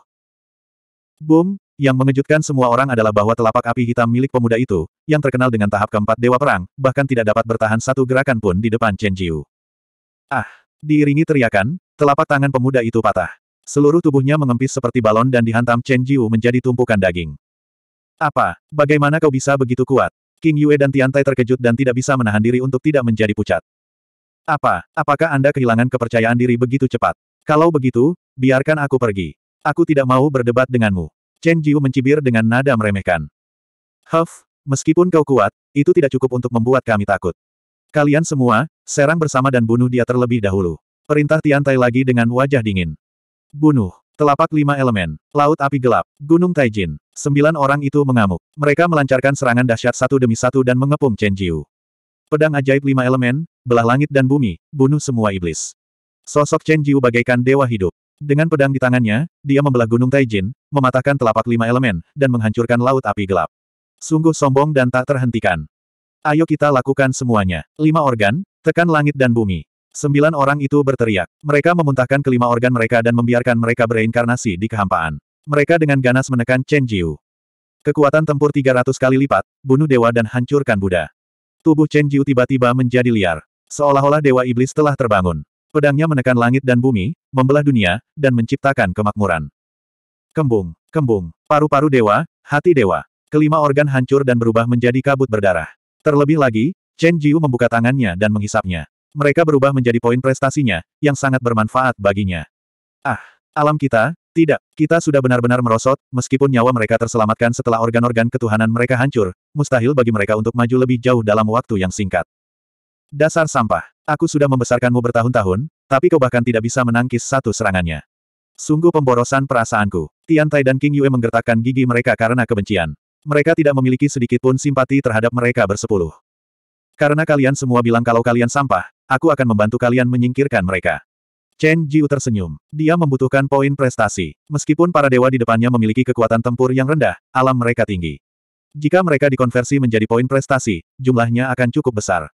S1: Boom, yang mengejutkan semua orang adalah bahwa telapak api hitam milik pemuda itu, yang terkenal dengan tahap keempat Dewa Perang, bahkan tidak dapat bertahan satu gerakan pun di depan Chen Jiu. Ah! Diiringi teriakan, telapak tangan pemuda itu patah. Seluruh tubuhnya mengempis seperti balon dan dihantam Chen Jiu menjadi tumpukan daging. Apa? Bagaimana kau bisa begitu kuat? King Yue dan Tiantai terkejut dan tidak bisa menahan diri untuk tidak menjadi pucat. Apa? Apakah Anda kehilangan kepercayaan diri begitu cepat? Kalau begitu, biarkan aku pergi. Aku tidak mau berdebat denganmu. Chen Jiu mencibir dengan nada meremehkan. Huff, meskipun kau kuat, itu tidak cukup untuk membuat kami takut. Kalian semua, serang bersama dan bunuh dia terlebih dahulu. Perintah Tian Tai lagi dengan wajah dingin. Bunuh. Telapak lima elemen, laut api gelap, gunung Taijin. Sembilan orang itu mengamuk. Mereka melancarkan serangan dahsyat satu demi satu dan mengepung Chen Jiu. Pedang ajaib lima elemen, belah langit dan bumi, bunuh semua iblis. Sosok Chen Jiu bagaikan dewa hidup. Dengan pedang di tangannya, dia membelah gunung Taijin, mematahkan telapak lima elemen, dan menghancurkan laut api gelap. Sungguh sombong dan tak terhentikan. Ayo kita lakukan semuanya. Lima organ, tekan langit dan bumi. Sembilan orang itu berteriak. Mereka memuntahkan kelima organ mereka dan membiarkan mereka bereinkarnasi di kehampaan. Mereka dengan ganas menekan Chen Jiu. Kekuatan tempur 300 kali lipat, bunuh dewa dan hancurkan Buddha. Tubuh Chen Jiu tiba-tiba menjadi liar. Seolah-olah dewa iblis telah terbangun. Pedangnya menekan langit dan bumi, membelah dunia, dan menciptakan kemakmuran. Kembung, kembung, paru-paru dewa, hati dewa. Kelima organ hancur dan berubah menjadi kabut berdarah. Terlebih lagi, Chen Jiu membuka tangannya dan menghisapnya. Mereka berubah menjadi poin prestasinya, yang sangat bermanfaat baginya. Ah, alam kita, tidak, kita sudah benar-benar merosot, meskipun nyawa mereka terselamatkan setelah organ-organ ketuhanan mereka hancur, mustahil bagi mereka untuk maju lebih jauh dalam waktu yang singkat. Dasar sampah. Aku sudah membesarkanmu bertahun-tahun, tapi kau bahkan tidak bisa menangkis satu serangannya. Sungguh pemborosan perasaanku. Tian Tai dan King Yue menggertakkan gigi mereka karena kebencian. Mereka tidak memiliki sedikit pun simpati terhadap mereka bersepuluh. Karena kalian semua bilang kalau kalian sampah, aku akan membantu kalian menyingkirkan mereka. Chen Jiu tersenyum. Dia membutuhkan poin prestasi. Meskipun para dewa di depannya memiliki kekuatan tempur yang rendah, alam mereka tinggi. Jika mereka dikonversi menjadi poin prestasi, jumlahnya akan cukup besar.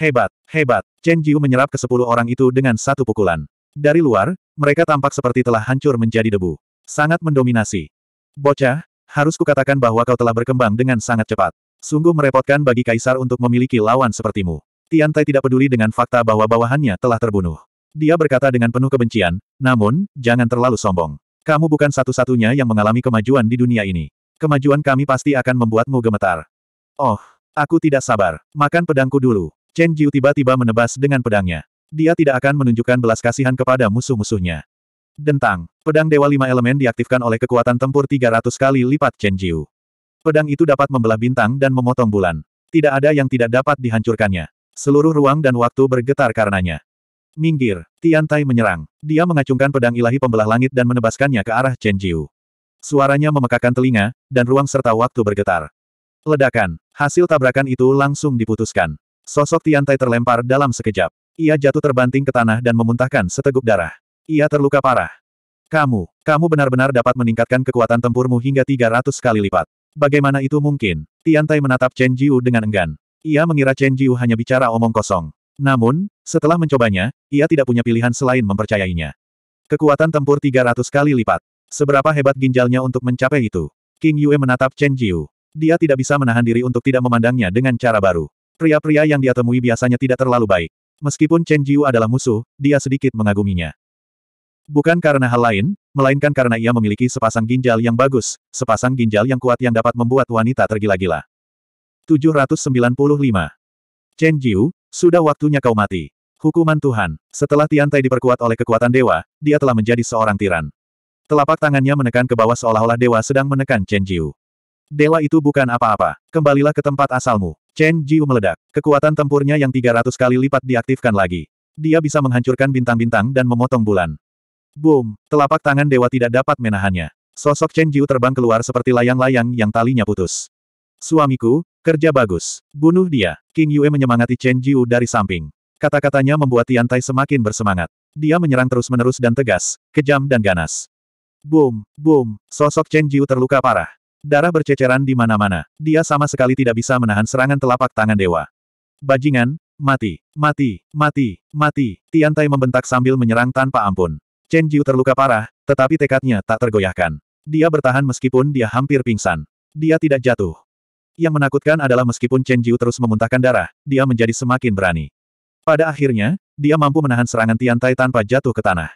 S1: Hebat, hebat. Chen Jiu menyerap ke sepuluh orang itu dengan satu pukulan. Dari luar, mereka tampak seperti telah hancur menjadi debu. Sangat mendominasi. Bocah, harus kukatakan bahwa kau telah berkembang dengan sangat cepat. Sungguh merepotkan bagi Kaisar untuk memiliki lawan sepertimu. Tian Tai tidak peduli dengan fakta bahwa bawahannya telah terbunuh. Dia berkata dengan penuh kebencian, namun, jangan terlalu sombong. Kamu bukan satu-satunya yang mengalami kemajuan di dunia ini. Kemajuan kami pasti akan membuatmu gemetar. Oh, aku tidak sabar. Makan pedangku dulu. Chen Jiu tiba-tiba menebas dengan pedangnya. Dia tidak akan menunjukkan belas kasihan kepada musuh-musuhnya. Dentang. Pedang Dewa Lima Elemen diaktifkan oleh kekuatan tempur 300 kali lipat Chen Jiu. Pedang itu dapat membelah bintang dan memotong bulan. Tidak ada yang tidak dapat dihancurkannya. Seluruh ruang dan waktu bergetar karenanya. Minggir. Tian Tai menyerang. Dia mengacungkan pedang ilahi pembelah langit dan menebaskannya ke arah Chen Jiu. Suaranya memekakan telinga, dan ruang serta waktu bergetar. Ledakan. Hasil tabrakan itu langsung diputuskan. Sosok Tiantai terlempar dalam sekejap. Ia jatuh terbanting ke tanah dan memuntahkan seteguk darah. Ia terluka parah. Kamu, kamu benar-benar dapat meningkatkan kekuatan tempurmu hingga 300 kali lipat. Bagaimana itu mungkin? Tiantai menatap Chen Jiu dengan enggan. Ia mengira Chen Jiu hanya bicara omong kosong. Namun, setelah mencobanya, ia tidak punya pilihan selain mempercayainya. Kekuatan tempur 300 kali lipat. Seberapa hebat ginjalnya untuk mencapai itu? King Yue menatap Chen Jiu. Dia tidak bisa menahan diri untuk tidak memandangnya dengan cara baru. Pria-pria yang dia temui biasanya tidak terlalu baik. Meskipun Chen Jiu adalah musuh, dia sedikit mengaguminya. Bukan karena hal lain, melainkan karena ia memiliki sepasang ginjal yang bagus, sepasang ginjal yang kuat yang dapat membuat wanita tergila-gila. 795. Chen Jiu, sudah waktunya kau mati. Hukuman Tuhan. Setelah Tian Tai diperkuat oleh kekuatan dewa, dia telah menjadi seorang tiran. Telapak tangannya menekan ke bawah seolah-olah dewa sedang menekan Chen Jiu. Dewa itu bukan apa-apa. Kembalilah ke tempat asalmu. Chen Jiu meledak. Kekuatan tempurnya yang 300 kali lipat diaktifkan lagi. Dia bisa menghancurkan bintang-bintang dan memotong bulan. Boom! Telapak tangan dewa tidak dapat menahannya. Sosok Chen Jiu terbang keluar seperti layang-layang yang talinya putus. Suamiku, kerja bagus. Bunuh dia. King Yue menyemangati Chen Jiu dari samping. Kata-katanya membuat Tian Tai semakin bersemangat. Dia menyerang terus-menerus dan tegas, kejam dan ganas. Boom, boom, sosok Chen Jiu terluka parah. Darah berceceran di mana-mana. Dia sama sekali tidak bisa menahan serangan telapak tangan dewa. Bajingan, mati, mati, mati, mati. Tian Tai membentak sambil menyerang tanpa ampun. Chen Jiu terluka parah, tetapi tekadnya tak tergoyahkan. Dia bertahan meskipun dia hampir pingsan. Dia tidak jatuh. Yang menakutkan adalah meskipun Chen Jiu terus memuntahkan darah, dia menjadi semakin berani. Pada akhirnya, dia mampu menahan serangan Tian Tai tanpa jatuh ke tanah.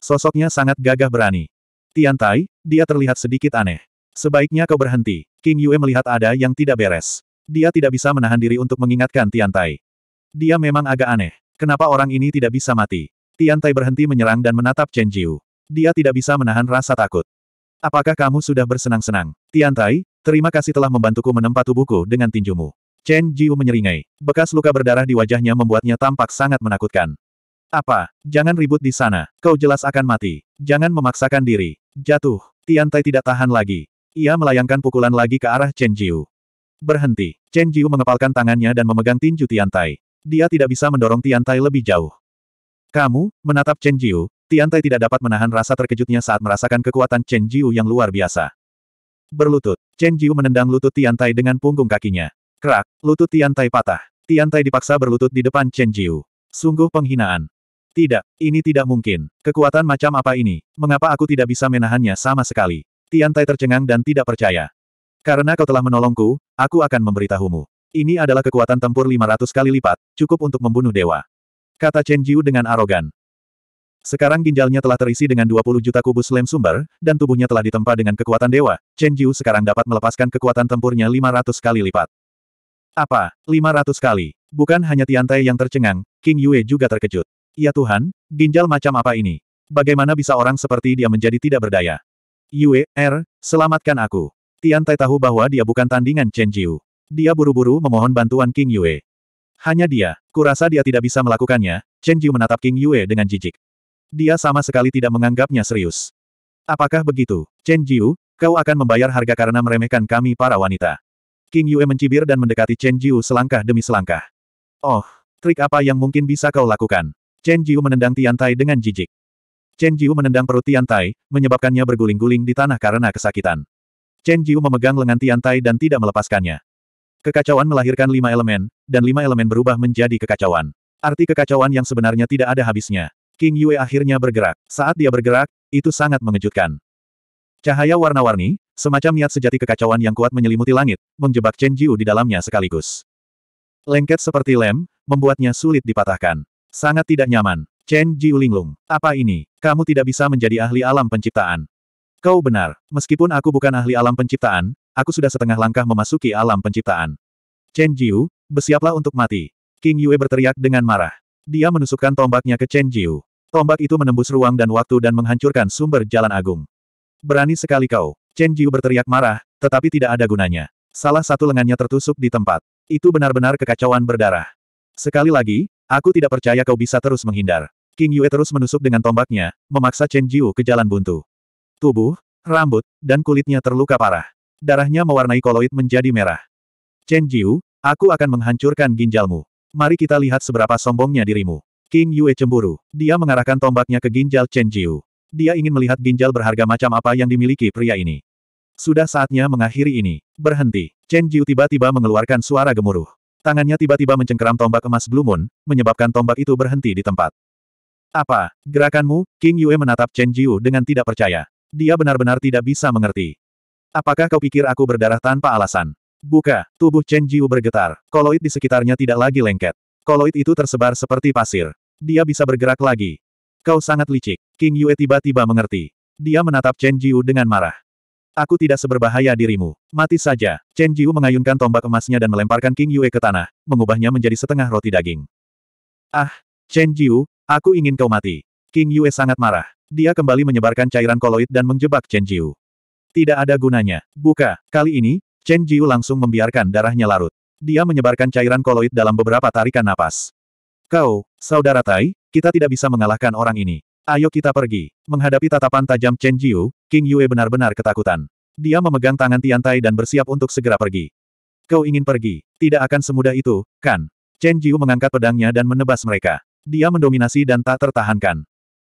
S1: Sosoknya sangat gagah berani. Tian Tai, dia terlihat sedikit aneh. Sebaiknya kau berhenti. King Yue melihat ada yang tidak beres. Dia tidak bisa menahan diri untuk mengingatkan Tian Tai. Dia memang agak aneh. Kenapa orang ini tidak bisa mati? Tian Tai berhenti menyerang dan menatap Chen Jiu. Dia tidak bisa menahan rasa takut. Apakah kamu sudah bersenang-senang? Tian Tai, terima kasih telah membantuku menempa tubuhku dengan tinjumu. Chen Jiu menyeringai. Bekas luka berdarah di wajahnya membuatnya tampak sangat menakutkan. Apa? Jangan ribut di sana. Kau jelas akan mati. Jangan memaksakan diri. Jatuh. Tian Tai tidak tahan lagi. Ia melayangkan pukulan lagi ke arah Chen Jiu. Berhenti. Chen Jiu mengepalkan tangannya dan memegang tinju Tiantai. Dia tidak bisa mendorong Tiantai lebih jauh. Kamu, menatap Chen Jiu, Tiantai tidak dapat menahan rasa terkejutnya saat merasakan kekuatan Chen Jiu yang luar biasa. Berlutut, Chen Jiu menendang lutut Tiantai dengan punggung kakinya. Krak, lutut Tiantai patah. Tiantai dipaksa berlutut di depan Chen Jiu. Sungguh penghinaan. Tidak, ini tidak mungkin. Kekuatan macam apa ini? Mengapa aku tidak bisa menahannya sama sekali? Tian Tai tercengang dan tidak percaya. Karena kau telah menolongku, aku akan memberitahumu. Ini adalah kekuatan tempur 500 kali lipat, cukup untuk membunuh dewa. Kata Chen Jiu dengan arogan. Sekarang ginjalnya telah terisi dengan 20 juta kubus lem sumber, dan tubuhnya telah ditempa dengan kekuatan dewa. Chen Jiu sekarang dapat melepaskan kekuatan tempurnya 500 kali lipat. Apa? 500 kali? Bukan hanya Tiantai yang tercengang, King Yue juga terkejut. Ya Tuhan, ginjal macam apa ini? Bagaimana bisa orang seperti dia menjadi tidak berdaya? Yue, Er, selamatkan aku. Tian Tai tahu bahwa dia bukan tandingan Chen Jiu. Dia buru-buru memohon bantuan King Yue. Hanya dia, kurasa dia tidak bisa melakukannya, Chen Jiu menatap King Yue dengan jijik. Dia sama sekali tidak menganggapnya serius. Apakah begitu, Chen Jiu, kau akan membayar harga karena meremehkan kami para wanita. King Yue mencibir dan mendekati Chen Jiu selangkah demi selangkah. Oh, trik apa yang mungkin bisa kau lakukan? Chen Jiu menendang Tian Tai dengan jijik. Chen Jiu menendang perut Tian Tai, menyebabkannya berguling-guling di tanah karena kesakitan. Chen Jiu memegang lengan Tian Tai dan tidak melepaskannya. Kekacauan melahirkan lima elemen, dan lima elemen berubah menjadi kekacauan. Arti kekacauan yang sebenarnya tidak ada habisnya. King Yue akhirnya bergerak. Saat dia bergerak, itu sangat mengejutkan. Cahaya warna-warni, semacam niat sejati kekacauan yang kuat menyelimuti langit, menjebak Chen Jiu di dalamnya sekaligus. Lengket seperti lem, membuatnya sulit dipatahkan. Sangat tidak nyaman. Chen Jiulinglung, apa ini? Kamu tidak bisa menjadi ahli alam penciptaan. Kau benar, meskipun aku bukan ahli alam penciptaan, aku sudah setengah langkah memasuki alam penciptaan. Chen Jiu, bersiaplah untuk mati. King Yue berteriak dengan marah. Dia menusukkan tombaknya ke Chen Jiu. Tombak itu menembus ruang dan waktu dan menghancurkan sumber jalan agung. Berani sekali kau. Chen Jiu berteriak marah, tetapi tidak ada gunanya. Salah satu lengannya tertusuk di tempat. Itu benar-benar kekacauan berdarah. Sekali lagi, Aku tidak percaya kau bisa terus menghindar. King Yue terus menusuk dengan tombaknya, memaksa Chen Jiu ke jalan buntu. Tubuh, rambut, dan kulitnya terluka parah. Darahnya mewarnai koloid menjadi merah. Chen Jiu, aku akan menghancurkan ginjalmu. Mari kita lihat seberapa sombongnya dirimu. King Yue cemburu. Dia mengarahkan tombaknya ke ginjal Chen Jiu. Dia ingin melihat ginjal berharga macam apa yang dimiliki pria ini. Sudah saatnya mengakhiri ini. Berhenti. Chen Jiu tiba-tiba mengeluarkan suara gemuruh. Tangannya tiba-tiba mencengkeram tombak emas Blue Moon, menyebabkan tombak itu berhenti di tempat. Apa? Gerakanmu? King Yue menatap Chen Jiu dengan tidak percaya. Dia benar-benar tidak bisa mengerti. Apakah kau pikir aku berdarah tanpa alasan? Buka, tubuh Chen Jiu bergetar. Koloid di sekitarnya tidak lagi lengket. Koloid itu tersebar seperti pasir. Dia bisa bergerak lagi. Kau sangat licik. King Yue tiba-tiba mengerti. Dia menatap Chen Jiu dengan marah. Aku tidak seberbahaya dirimu. Mati saja. Chen Jiu mengayunkan tombak emasnya dan melemparkan King Yue ke tanah, mengubahnya menjadi setengah roti daging. Ah, Chen Jiu, aku ingin kau mati. King Yue sangat marah. Dia kembali menyebarkan cairan koloid dan menjebak Chen Jiu. Tidak ada gunanya. Buka. Kali ini, Chen Jiu langsung membiarkan darahnya larut. Dia menyebarkan cairan koloid dalam beberapa tarikan napas. Kau, saudara Tai, kita tidak bisa mengalahkan orang ini. Ayo kita pergi. Menghadapi tatapan tajam Chen Jiu, King Yue benar-benar ketakutan. Dia memegang tangan Tian Tai dan bersiap untuk segera pergi. Kau ingin pergi? Tidak akan semudah itu, kan? Chen Jiu mengangkat pedangnya dan menebas mereka. Dia mendominasi dan tak tertahankan.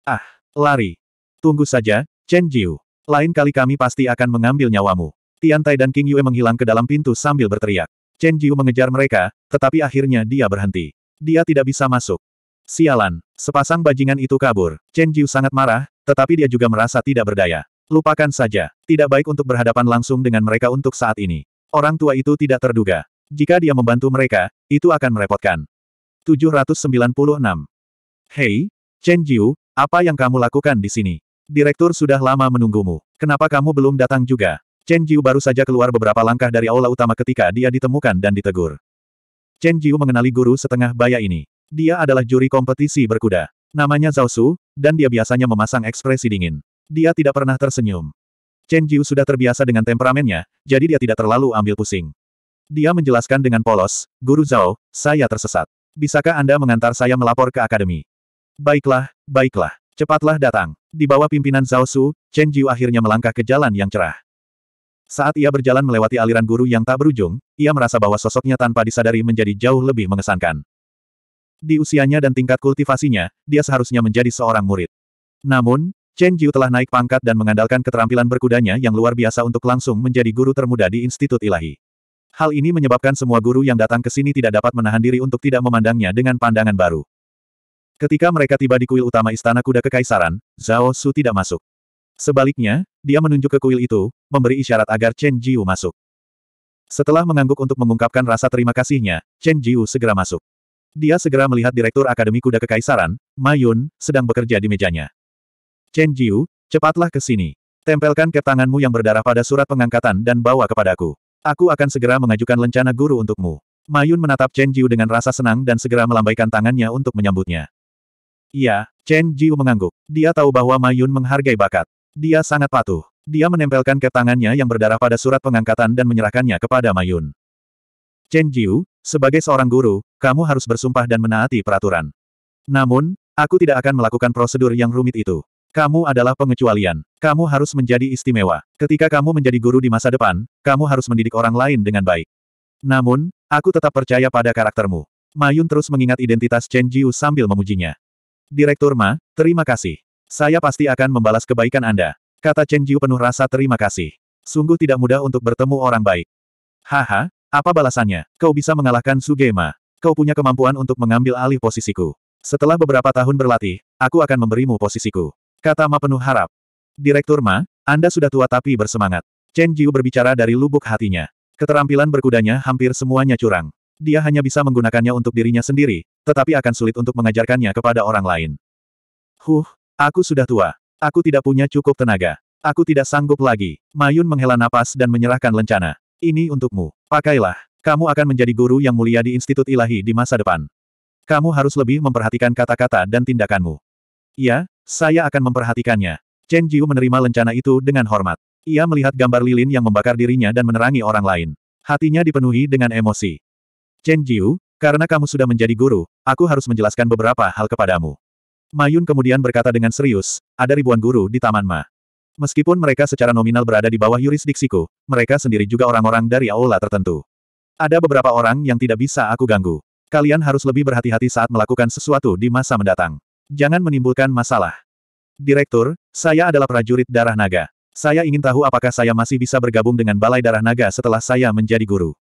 S1: Ah, lari. Tunggu saja, Chen Jiu. Lain kali kami pasti akan mengambil nyawamu. Tian Tai dan King Yue menghilang ke dalam pintu sambil berteriak. Chen Jiu mengejar mereka, tetapi akhirnya dia berhenti. Dia tidak bisa masuk. Sialan, sepasang bajingan itu kabur. Chen Jiu sangat marah, tetapi dia juga merasa tidak berdaya. Lupakan saja, tidak baik untuk berhadapan langsung dengan mereka untuk saat ini. Orang tua itu tidak terduga. Jika dia membantu mereka, itu akan merepotkan. 796. Hei, Chen Jiu, apa yang kamu lakukan di sini? Direktur sudah lama menunggumu. Kenapa kamu belum datang juga? Chen Jiu baru saja keluar beberapa langkah dari aula utama ketika dia ditemukan dan ditegur. Chen Jiu mengenali guru setengah baya ini. Dia adalah juri kompetisi berkuda. Namanya Zhao Su, dan dia biasanya memasang ekspresi dingin. Dia tidak pernah tersenyum. Chen Jiu sudah terbiasa dengan temperamennya, jadi dia tidak terlalu ambil pusing. Dia menjelaskan dengan polos, Guru Zhao, saya tersesat. Bisakah Anda mengantar saya melapor ke akademi? Baiklah, baiklah. Cepatlah datang. Di bawah pimpinan Zhao Su, Chen Jiu akhirnya melangkah ke jalan yang cerah. Saat ia berjalan melewati aliran guru yang tak berujung, ia merasa bahwa sosoknya tanpa disadari menjadi jauh lebih mengesankan. Di usianya dan tingkat kultivasinya, dia seharusnya menjadi seorang murid. Namun, Chen Jiu telah naik pangkat dan mengandalkan keterampilan berkudanya yang luar biasa untuk langsung menjadi guru termuda di Institut Ilahi. Hal ini menyebabkan semua guru yang datang ke sini tidak dapat menahan diri untuk tidak memandangnya dengan pandangan baru. Ketika mereka tiba di kuil utama Istana Kuda Kekaisaran, Zhao Su tidak masuk. Sebaliknya, dia menunjuk ke kuil itu, memberi isyarat agar Chen Jiu masuk. Setelah mengangguk untuk mengungkapkan rasa terima kasihnya, Chen Jiu segera masuk. Dia segera melihat Direktur Akademi Kuda Kekaisaran, Mayun, sedang bekerja di mejanya. Chen Jiu, cepatlah ke sini. Tempelkan ke tanganmu yang berdarah pada surat pengangkatan dan bawa kepadaku. Aku akan segera mengajukan lencana guru untukmu. Mayun menatap Chen Jiu dengan rasa senang dan segera melambaikan tangannya untuk menyambutnya. Iya, Chen Jiu mengangguk. Dia tahu bahwa Mayun menghargai bakat. Dia sangat patuh. Dia menempelkan ke tangannya yang berdarah pada surat pengangkatan dan menyerahkannya kepada Mayun. Chen Jiu, sebagai seorang guru, kamu harus bersumpah dan menaati peraturan. Namun, aku tidak akan melakukan prosedur yang rumit itu. Kamu adalah pengecualian. Kamu harus menjadi istimewa. Ketika kamu menjadi guru di masa depan, kamu harus mendidik orang lain dengan baik. Namun, aku tetap percaya pada karaktermu. Mayun terus mengingat identitas Chen Jiu sambil memujinya. Direktur Ma, terima kasih. Saya pasti akan membalas kebaikan Anda. Kata Chen Jiu penuh rasa terima kasih. Sungguh tidak mudah untuk bertemu orang baik. Haha, apa balasannya? Kau bisa mengalahkan Sugema. Kau punya kemampuan untuk mengambil alih posisiku. Setelah beberapa tahun berlatih, aku akan memberimu posisiku. Kata Ma penuh harap. Direktur Ma, Anda sudah tua tapi bersemangat. Chen Jiu berbicara dari lubuk hatinya. Keterampilan berkudanya hampir semuanya curang. Dia hanya bisa menggunakannya untuk dirinya sendiri, tetapi akan sulit untuk mengajarkannya kepada orang lain. Huh, aku sudah tua. Aku tidak punya cukup tenaga. Aku tidak sanggup lagi. Mayun menghela napas dan menyerahkan lencana. Ini untukmu. Pakailah. Kamu akan menjadi guru yang mulia di Institut Ilahi di masa depan. Kamu harus lebih memperhatikan kata-kata dan tindakanmu. Iya, saya akan memperhatikannya. Chen Jiu menerima lencana itu dengan hormat. Ia melihat gambar lilin yang membakar dirinya dan menerangi orang lain. Hatinya dipenuhi dengan emosi. Chen Jiu, karena kamu sudah menjadi guru, aku harus menjelaskan beberapa hal kepadamu. Mayun kemudian berkata dengan serius, ada ribuan guru di Taman Ma. Meskipun mereka secara nominal berada di bawah yurisdiksiku, mereka sendiri juga orang-orang dari aula tertentu. Ada beberapa orang yang tidak bisa aku ganggu. Kalian harus lebih berhati-hati saat melakukan sesuatu di masa mendatang. Jangan menimbulkan masalah. Direktur, saya adalah prajurit darah naga. Saya ingin tahu apakah saya masih bisa bergabung dengan Balai Darah Naga setelah saya menjadi guru.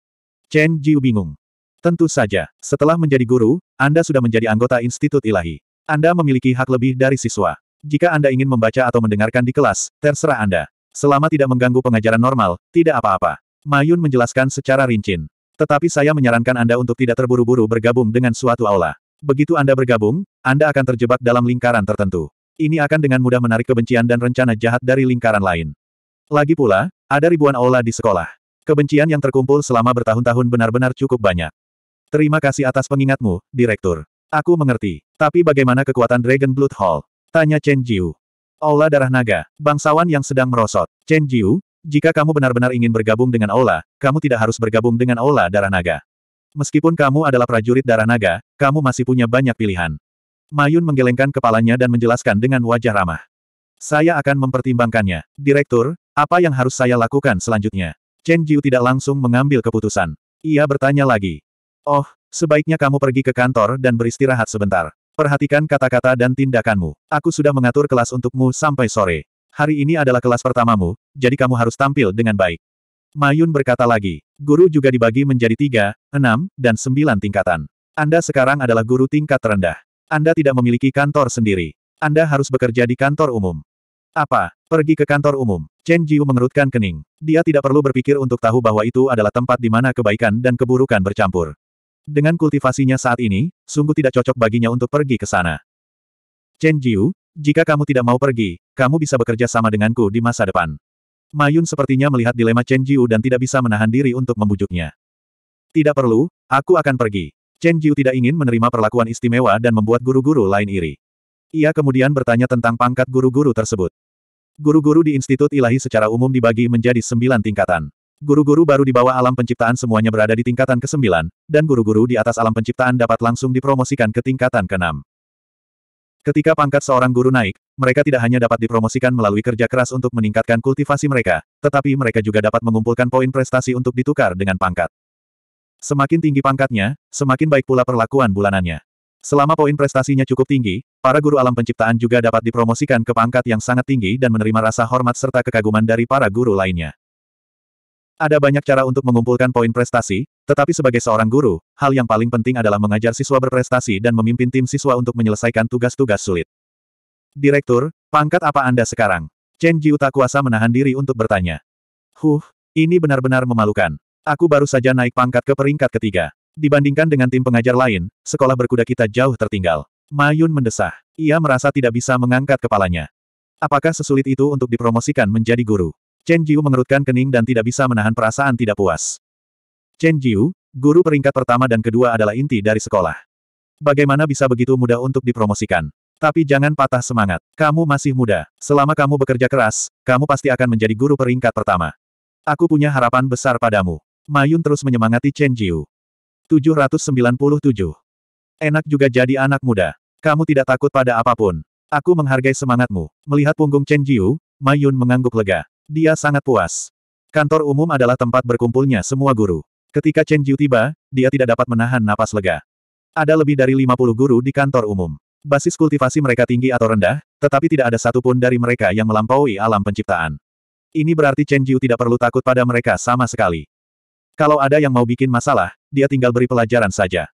S1: Chen Jiu bingung. Tentu saja, setelah menjadi guru, Anda sudah menjadi anggota Institut Ilahi. Anda memiliki hak lebih dari siswa. Jika Anda ingin membaca atau mendengarkan di kelas, terserah Anda. Selama tidak mengganggu pengajaran normal, tidak apa-apa. Mayun menjelaskan secara rinci. Tetapi saya menyarankan Anda untuk tidak terburu-buru bergabung dengan suatu aula. Begitu Anda bergabung, Anda akan terjebak dalam lingkaran tertentu. Ini akan dengan mudah menarik kebencian dan rencana jahat dari lingkaran lain. Lagi pula, ada ribuan aula di sekolah. Kebencian yang terkumpul selama bertahun-tahun benar-benar cukup banyak. Terima kasih atas pengingatmu, Direktur. Aku mengerti. Tapi bagaimana kekuatan Dragon Blood Hall? Tanya Chen Jiu. Aula Darah Naga, bangsawan yang sedang merosot. Chen Jiu, jika kamu benar-benar ingin bergabung dengan Aula, kamu tidak harus bergabung dengan Aula Darah Naga. Meskipun kamu adalah prajurit Darah Naga, kamu masih punya banyak pilihan. Mayun menggelengkan kepalanya dan menjelaskan dengan wajah ramah. Saya akan mempertimbangkannya. Direktur, apa yang harus saya lakukan selanjutnya? Chen Jiu tidak langsung mengambil keputusan. Ia bertanya lagi. Oh, sebaiknya kamu pergi ke kantor dan beristirahat sebentar. Perhatikan kata-kata dan tindakanmu. Aku sudah mengatur kelas untukmu sampai sore. Hari ini adalah kelas pertamamu, jadi kamu harus tampil dengan baik. Mayun berkata lagi, guru juga dibagi menjadi tiga, enam, dan sembilan tingkatan. Anda sekarang adalah guru tingkat terendah. Anda tidak memiliki kantor sendiri. Anda harus bekerja di kantor umum. Apa? Pergi ke kantor umum. Chen Jiu mengerutkan kening. Dia tidak perlu berpikir untuk tahu bahwa itu adalah tempat di mana kebaikan dan keburukan bercampur. Dengan kultivasinya saat ini, sungguh tidak cocok baginya untuk pergi ke sana. Chen Jiu, jika kamu tidak mau pergi, kamu bisa bekerja sama denganku di masa depan. Mayun sepertinya melihat dilema Chen Jiu dan tidak bisa menahan diri untuk membujuknya. Tidak perlu, aku akan pergi. Chen Jiu tidak ingin menerima perlakuan istimewa dan membuat guru-guru lain iri. Ia kemudian bertanya tentang pangkat guru-guru tersebut. Guru-guru di Institut Ilahi secara umum dibagi menjadi sembilan tingkatan. Guru-guru baru di bawah alam penciptaan semuanya berada di tingkatan ke-9, dan guru-guru di atas alam penciptaan dapat langsung dipromosikan ke tingkatan ke-6. Ketika pangkat seorang guru naik, mereka tidak hanya dapat dipromosikan melalui kerja keras untuk meningkatkan kultivasi mereka, tetapi mereka juga dapat mengumpulkan poin prestasi untuk ditukar dengan pangkat. Semakin tinggi pangkatnya, semakin baik pula perlakuan bulanannya. Selama poin prestasinya cukup tinggi, para guru alam penciptaan juga dapat dipromosikan ke pangkat yang sangat tinggi dan menerima rasa hormat serta kekaguman dari para guru lainnya. Ada banyak cara untuk mengumpulkan poin prestasi, tetapi sebagai seorang guru, hal yang paling penting adalah mengajar siswa berprestasi dan memimpin tim siswa untuk menyelesaikan tugas-tugas sulit. Direktur, pangkat apa Anda sekarang? Chen Jiu tak kuasa menahan diri untuk bertanya. Huh, ini benar-benar memalukan. Aku baru saja naik pangkat ke peringkat ketiga. Dibandingkan dengan tim pengajar lain, sekolah berkuda kita jauh tertinggal. Mayun mendesah. Ia merasa tidak bisa mengangkat kepalanya. Apakah sesulit itu untuk dipromosikan menjadi guru? Chen Jiu mengerutkan kening dan tidak bisa menahan perasaan tidak puas. Chen Jiu, guru peringkat pertama dan kedua adalah inti dari sekolah. Bagaimana bisa begitu mudah untuk dipromosikan? Tapi jangan patah semangat. Kamu masih muda. Selama kamu bekerja keras, kamu pasti akan menjadi guru peringkat pertama. Aku punya harapan besar padamu. Mayun terus menyemangati Chen Jiu. 797. Enak juga jadi anak muda. Kamu tidak takut pada apapun. Aku menghargai semangatmu. Melihat punggung Chen Jiu, Mayun mengangguk lega. Dia sangat puas. Kantor umum adalah tempat berkumpulnya semua guru. Ketika Chen Jiu tiba, dia tidak dapat menahan napas lega. Ada lebih dari 50 guru di kantor umum. Basis kultivasi mereka tinggi atau rendah, tetapi tidak ada satupun dari mereka yang melampaui alam penciptaan. Ini berarti Chen Jiu tidak perlu takut pada mereka sama sekali. Kalau ada yang mau bikin masalah, dia tinggal beri pelajaran saja.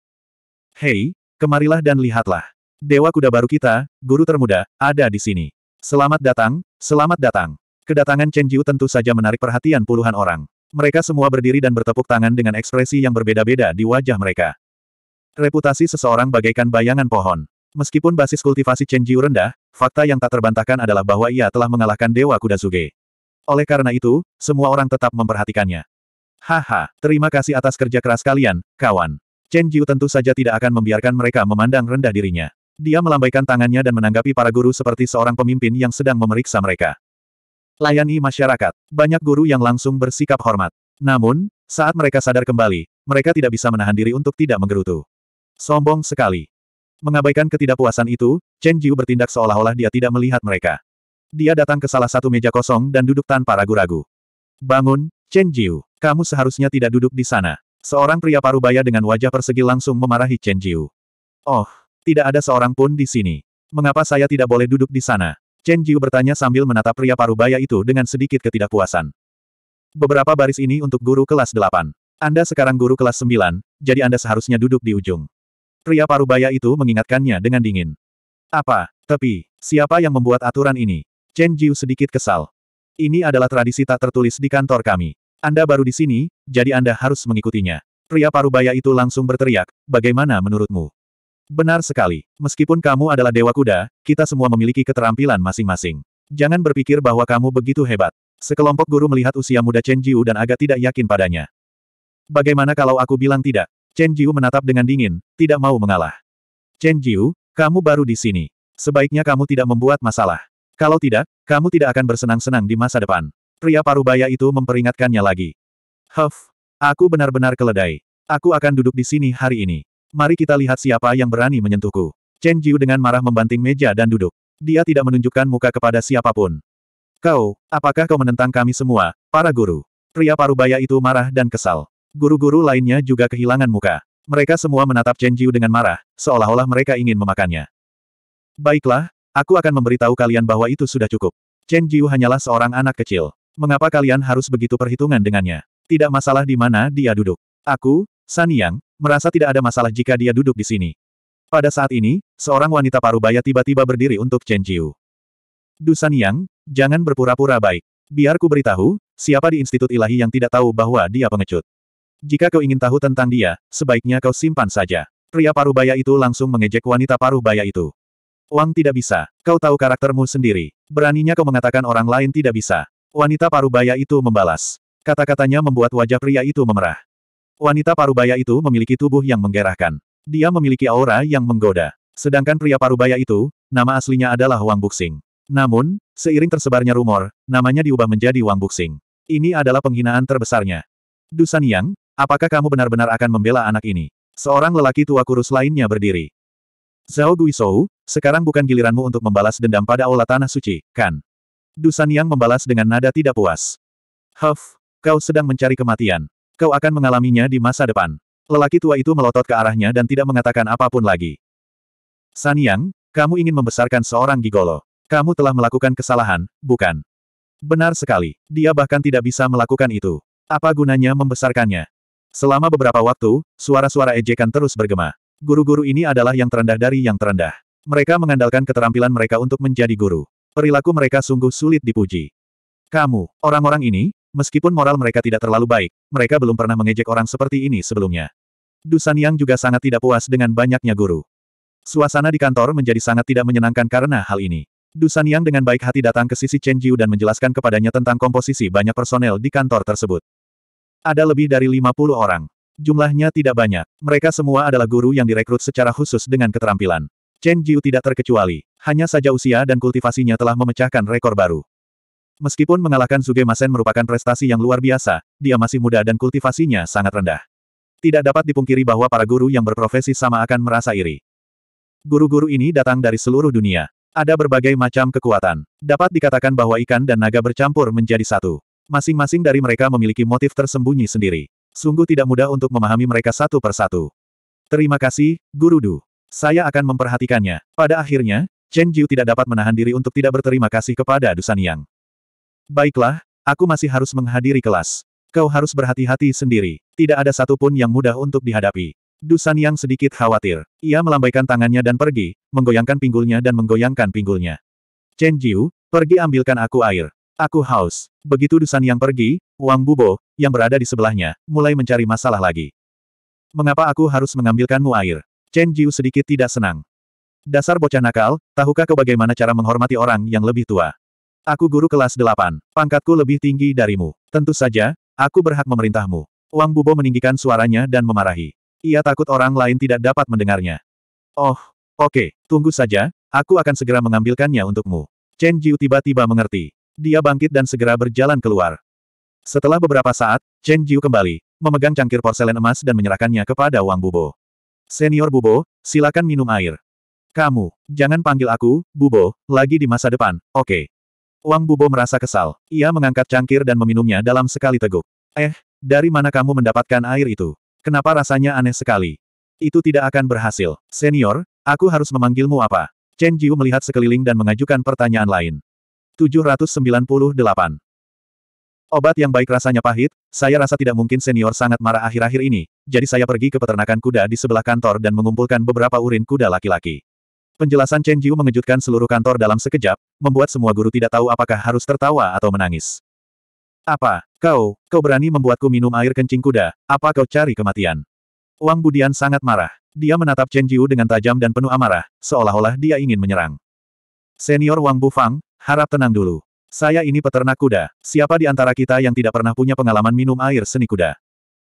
S1: Hei, kemarilah dan lihatlah. Dewa kuda baru kita, guru termuda, ada di sini. Selamat datang, selamat datang. Kedatangan Chen Jiu tentu saja menarik perhatian puluhan orang. Mereka semua berdiri dan bertepuk tangan dengan ekspresi yang berbeda-beda di wajah mereka. Reputasi seseorang bagaikan bayangan pohon. Meskipun basis kultivasi Chen Jiu rendah, fakta yang tak terbantahkan adalah bahwa ia telah mengalahkan Dewa Kuda Zuge. Oleh karena itu, semua orang tetap memperhatikannya. Haha, terima kasih atas kerja keras kalian, kawan. Chen Jiu tentu saja tidak akan membiarkan mereka memandang rendah dirinya. Dia melambaikan tangannya dan menanggapi para guru seperti seorang pemimpin yang sedang memeriksa mereka. Layani masyarakat. Banyak guru yang langsung bersikap hormat. Namun, saat mereka sadar kembali, mereka tidak bisa menahan diri untuk tidak menggerutu. Sombong sekali. Mengabaikan ketidakpuasan itu, Chen Jiu bertindak seolah-olah dia tidak melihat mereka. Dia datang ke salah satu meja kosong dan duduk tanpa ragu-ragu. Bangun, Chen Jiu. Kamu seharusnya tidak duduk di sana. Seorang pria parubaya dengan wajah persegi langsung memarahi Chen Jiu. Oh, tidak ada seorang pun di sini. Mengapa saya tidak boleh duduk di sana? Chen Jiu bertanya sambil menatap pria parubaya itu dengan sedikit ketidakpuasan. Beberapa baris ini untuk guru kelas delapan. Anda sekarang guru kelas sembilan, jadi Anda seharusnya duduk di ujung. Pria parubaya itu mengingatkannya dengan dingin. Apa? Tapi, siapa yang membuat aturan ini? Chen Jiu sedikit kesal. Ini adalah tradisi tak tertulis di kantor kami. Anda baru di sini, jadi Anda harus mengikutinya. Pria parubaya itu langsung berteriak, bagaimana menurutmu? Benar sekali. Meskipun kamu adalah dewa kuda, kita semua memiliki keterampilan masing-masing. Jangan berpikir bahwa kamu begitu hebat. Sekelompok guru melihat usia muda Chen Jiu dan agak tidak yakin padanya. Bagaimana kalau aku bilang tidak? Chen Jiu menatap dengan dingin, tidak mau mengalah. Chen Jiu, kamu baru di sini. Sebaiknya kamu tidak membuat masalah. Kalau tidak, kamu tidak akan bersenang-senang di masa depan. Pria parubaya itu memperingatkannya lagi. Huff, aku benar-benar keledai. Aku akan duduk di sini hari ini. Mari kita lihat siapa yang berani menyentuhku. Chen Jiu dengan marah membanting meja dan duduk. Dia tidak menunjukkan muka kepada siapapun. Kau, apakah kau menentang kami semua, para guru? Pria parubaya itu marah dan kesal. Guru-guru lainnya juga kehilangan muka. Mereka semua menatap Chen Jiu dengan marah, seolah-olah mereka ingin memakannya. Baiklah, aku akan memberitahu kalian bahwa itu sudah cukup. Chen Jiu hanyalah seorang anak kecil. Mengapa kalian harus begitu perhitungan dengannya? Tidak masalah di mana dia duduk. Aku, San Yang, merasa tidak ada masalah jika dia duduk di sini. Pada saat ini, seorang wanita parubaya tiba-tiba berdiri untuk Chen Jiu. Du San Yang, jangan berpura-pura baik. Biar ku beritahu, siapa di Institut Ilahi yang tidak tahu bahwa dia pengecut. Jika kau ingin tahu tentang dia, sebaiknya kau simpan saja. Pria parubaya itu langsung mengejek wanita parubaya itu. Wang tidak bisa. Kau tahu karaktermu sendiri. Beraninya kau mengatakan orang lain tidak bisa. Wanita parubaya itu membalas. Kata-katanya membuat wajah pria itu memerah. Wanita parubaya itu memiliki tubuh yang menggerahkan. Dia memiliki aura yang menggoda. Sedangkan pria parubaya itu, nama aslinya adalah Wang Buxing. Namun, seiring tersebarnya rumor, namanya diubah menjadi Wang Buxing. Ini adalah penghinaan terbesarnya. Dusan Yang, apakah kamu benar-benar akan membela anak ini? Seorang lelaki tua kurus lainnya berdiri. Zhao Guizhou, sekarang bukan giliranmu untuk membalas dendam pada Aula Tanah Suci, kan? Dusan Yang membalas dengan nada tidak puas. Huff, kau sedang mencari kematian. Kau akan mengalaminya di masa depan. Lelaki tua itu melotot ke arahnya dan tidak mengatakan apapun lagi. San Yang, kamu ingin membesarkan seorang gigolo. Kamu telah melakukan kesalahan, bukan? Benar sekali. Dia bahkan tidak bisa melakukan itu. Apa gunanya membesarkannya? Selama beberapa waktu, suara-suara ejekan terus bergema. Guru-guru ini adalah yang terendah dari yang terendah. Mereka mengandalkan keterampilan mereka untuk menjadi guru. Perilaku mereka sungguh sulit dipuji. Kamu, orang-orang ini, Meskipun moral mereka tidak terlalu baik, mereka belum pernah mengejek orang seperti ini sebelumnya. Dusan Yang juga sangat tidak puas dengan banyaknya guru. Suasana di kantor menjadi sangat tidak menyenangkan karena hal ini. Dusan Yang dengan baik hati datang ke sisi Chen Jiu dan menjelaskan kepadanya tentang komposisi banyak personel di kantor tersebut. Ada lebih dari 50 orang. Jumlahnya tidak banyak. Mereka semua adalah guru yang direkrut secara khusus dengan keterampilan. Chen Jiu tidak terkecuali. Hanya saja usia dan kultivasinya telah memecahkan rekor baru. Meskipun mengalahkan Masen merupakan prestasi yang luar biasa, dia masih muda dan kultivasinya sangat rendah. Tidak dapat dipungkiri bahwa para guru yang berprofesi sama akan merasa iri. Guru-guru ini datang dari seluruh dunia. Ada berbagai macam kekuatan. Dapat dikatakan bahwa ikan dan naga bercampur menjadi satu. Masing-masing dari mereka memiliki motif tersembunyi sendiri. Sungguh tidak mudah untuk memahami mereka satu persatu. Terima kasih, Guru Du. Saya akan memperhatikannya. Pada akhirnya, Chen Jiu tidak dapat menahan diri untuk tidak berterima kasih kepada Dusan Yang. Baiklah, aku masih harus menghadiri kelas. Kau harus berhati-hati sendiri. Tidak ada satupun yang mudah untuk dihadapi. Dusan yang sedikit khawatir. Ia melambaikan tangannya dan pergi, menggoyangkan pinggulnya dan menggoyangkan pinggulnya. Chen Jiu, pergi ambilkan aku air. Aku haus. Begitu Dusan yang pergi, Wang Bubo, yang berada di sebelahnya, mulai mencari masalah lagi. Mengapa aku harus mengambilkanmu air? Chen Jiu sedikit tidak senang. Dasar bocah nakal, tahukah kau bagaimana cara menghormati orang yang lebih tua? Aku guru kelas 8. Pangkatku lebih tinggi darimu. Tentu saja, aku berhak memerintahmu. Wang Bubo meninggikan suaranya dan memarahi. Ia takut orang lain tidak dapat mendengarnya. Oh, oke, okay, tunggu saja, aku akan segera mengambilkannya untukmu. Chen Jiu tiba-tiba mengerti. Dia bangkit dan segera berjalan keluar. Setelah beberapa saat, Chen Jiu kembali, memegang cangkir porselen emas dan menyerahkannya kepada Wang Bubo. Senior Bubo, silakan minum air. Kamu, jangan panggil aku, Bubo, lagi di masa depan, oke. Okay. Wang Bubo merasa kesal. Ia mengangkat cangkir dan meminumnya dalam sekali teguk. Eh, dari mana kamu mendapatkan air itu? Kenapa rasanya aneh sekali? Itu tidak akan berhasil. Senior, aku harus memanggilmu apa? Chen Jiu melihat sekeliling dan mengajukan pertanyaan lain. 798. Obat yang baik rasanya pahit, saya rasa tidak mungkin senior sangat marah akhir-akhir ini, jadi saya pergi ke peternakan kuda di sebelah kantor dan mengumpulkan beberapa urin kuda laki-laki. Penjelasan Chen Jiu mengejutkan seluruh kantor dalam sekejap, membuat semua guru tidak tahu apakah harus tertawa atau menangis. Apa, kau, kau berani membuatku minum air kencing kuda, apa kau cari kematian? Wang Budian sangat marah. Dia menatap Chen Jiu dengan tajam dan penuh amarah, seolah-olah dia ingin menyerang. Senior Wang Bufang, harap tenang dulu. Saya ini peternak kuda, siapa di antara kita yang tidak pernah punya pengalaman minum air seni kuda?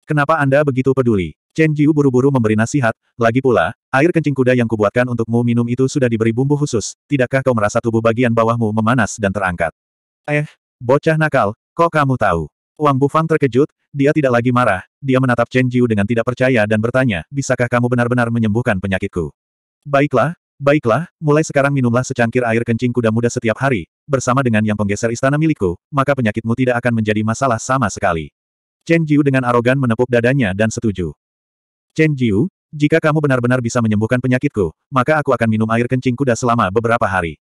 S1: Kenapa Anda begitu peduli? Chen Jiu buru-buru memberi nasihat, lagi pula, air kencing kuda yang kubuatkan untukmu minum itu sudah diberi bumbu khusus, tidakkah kau merasa tubuh bagian bawahmu memanas dan terangkat? Eh, bocah nakal, kok kamu tahu? Wang Bufang terkejut, dia tidak lagi marah, dia menatap Chen Jiu dengan tidak percaya dan bertanya, bisakah kamu benar-benar menyembuhkan penyakitku? Baiklah, Baiklah, mulai sekarang minumlah secangkir air kencing kuda muda setiap hari, bersama dengan yang penggeser istana milikku, maka penyakitmu tidak akan menjadi masalah sama sekali. Chen Jiu dengan arogan menepuk dadanya dan setuju. Chen Jiu, jika kamu benar-benar bisa menyembuhkan penyakitku, maka aku akan minum air kencing kuda selama beberapa hari.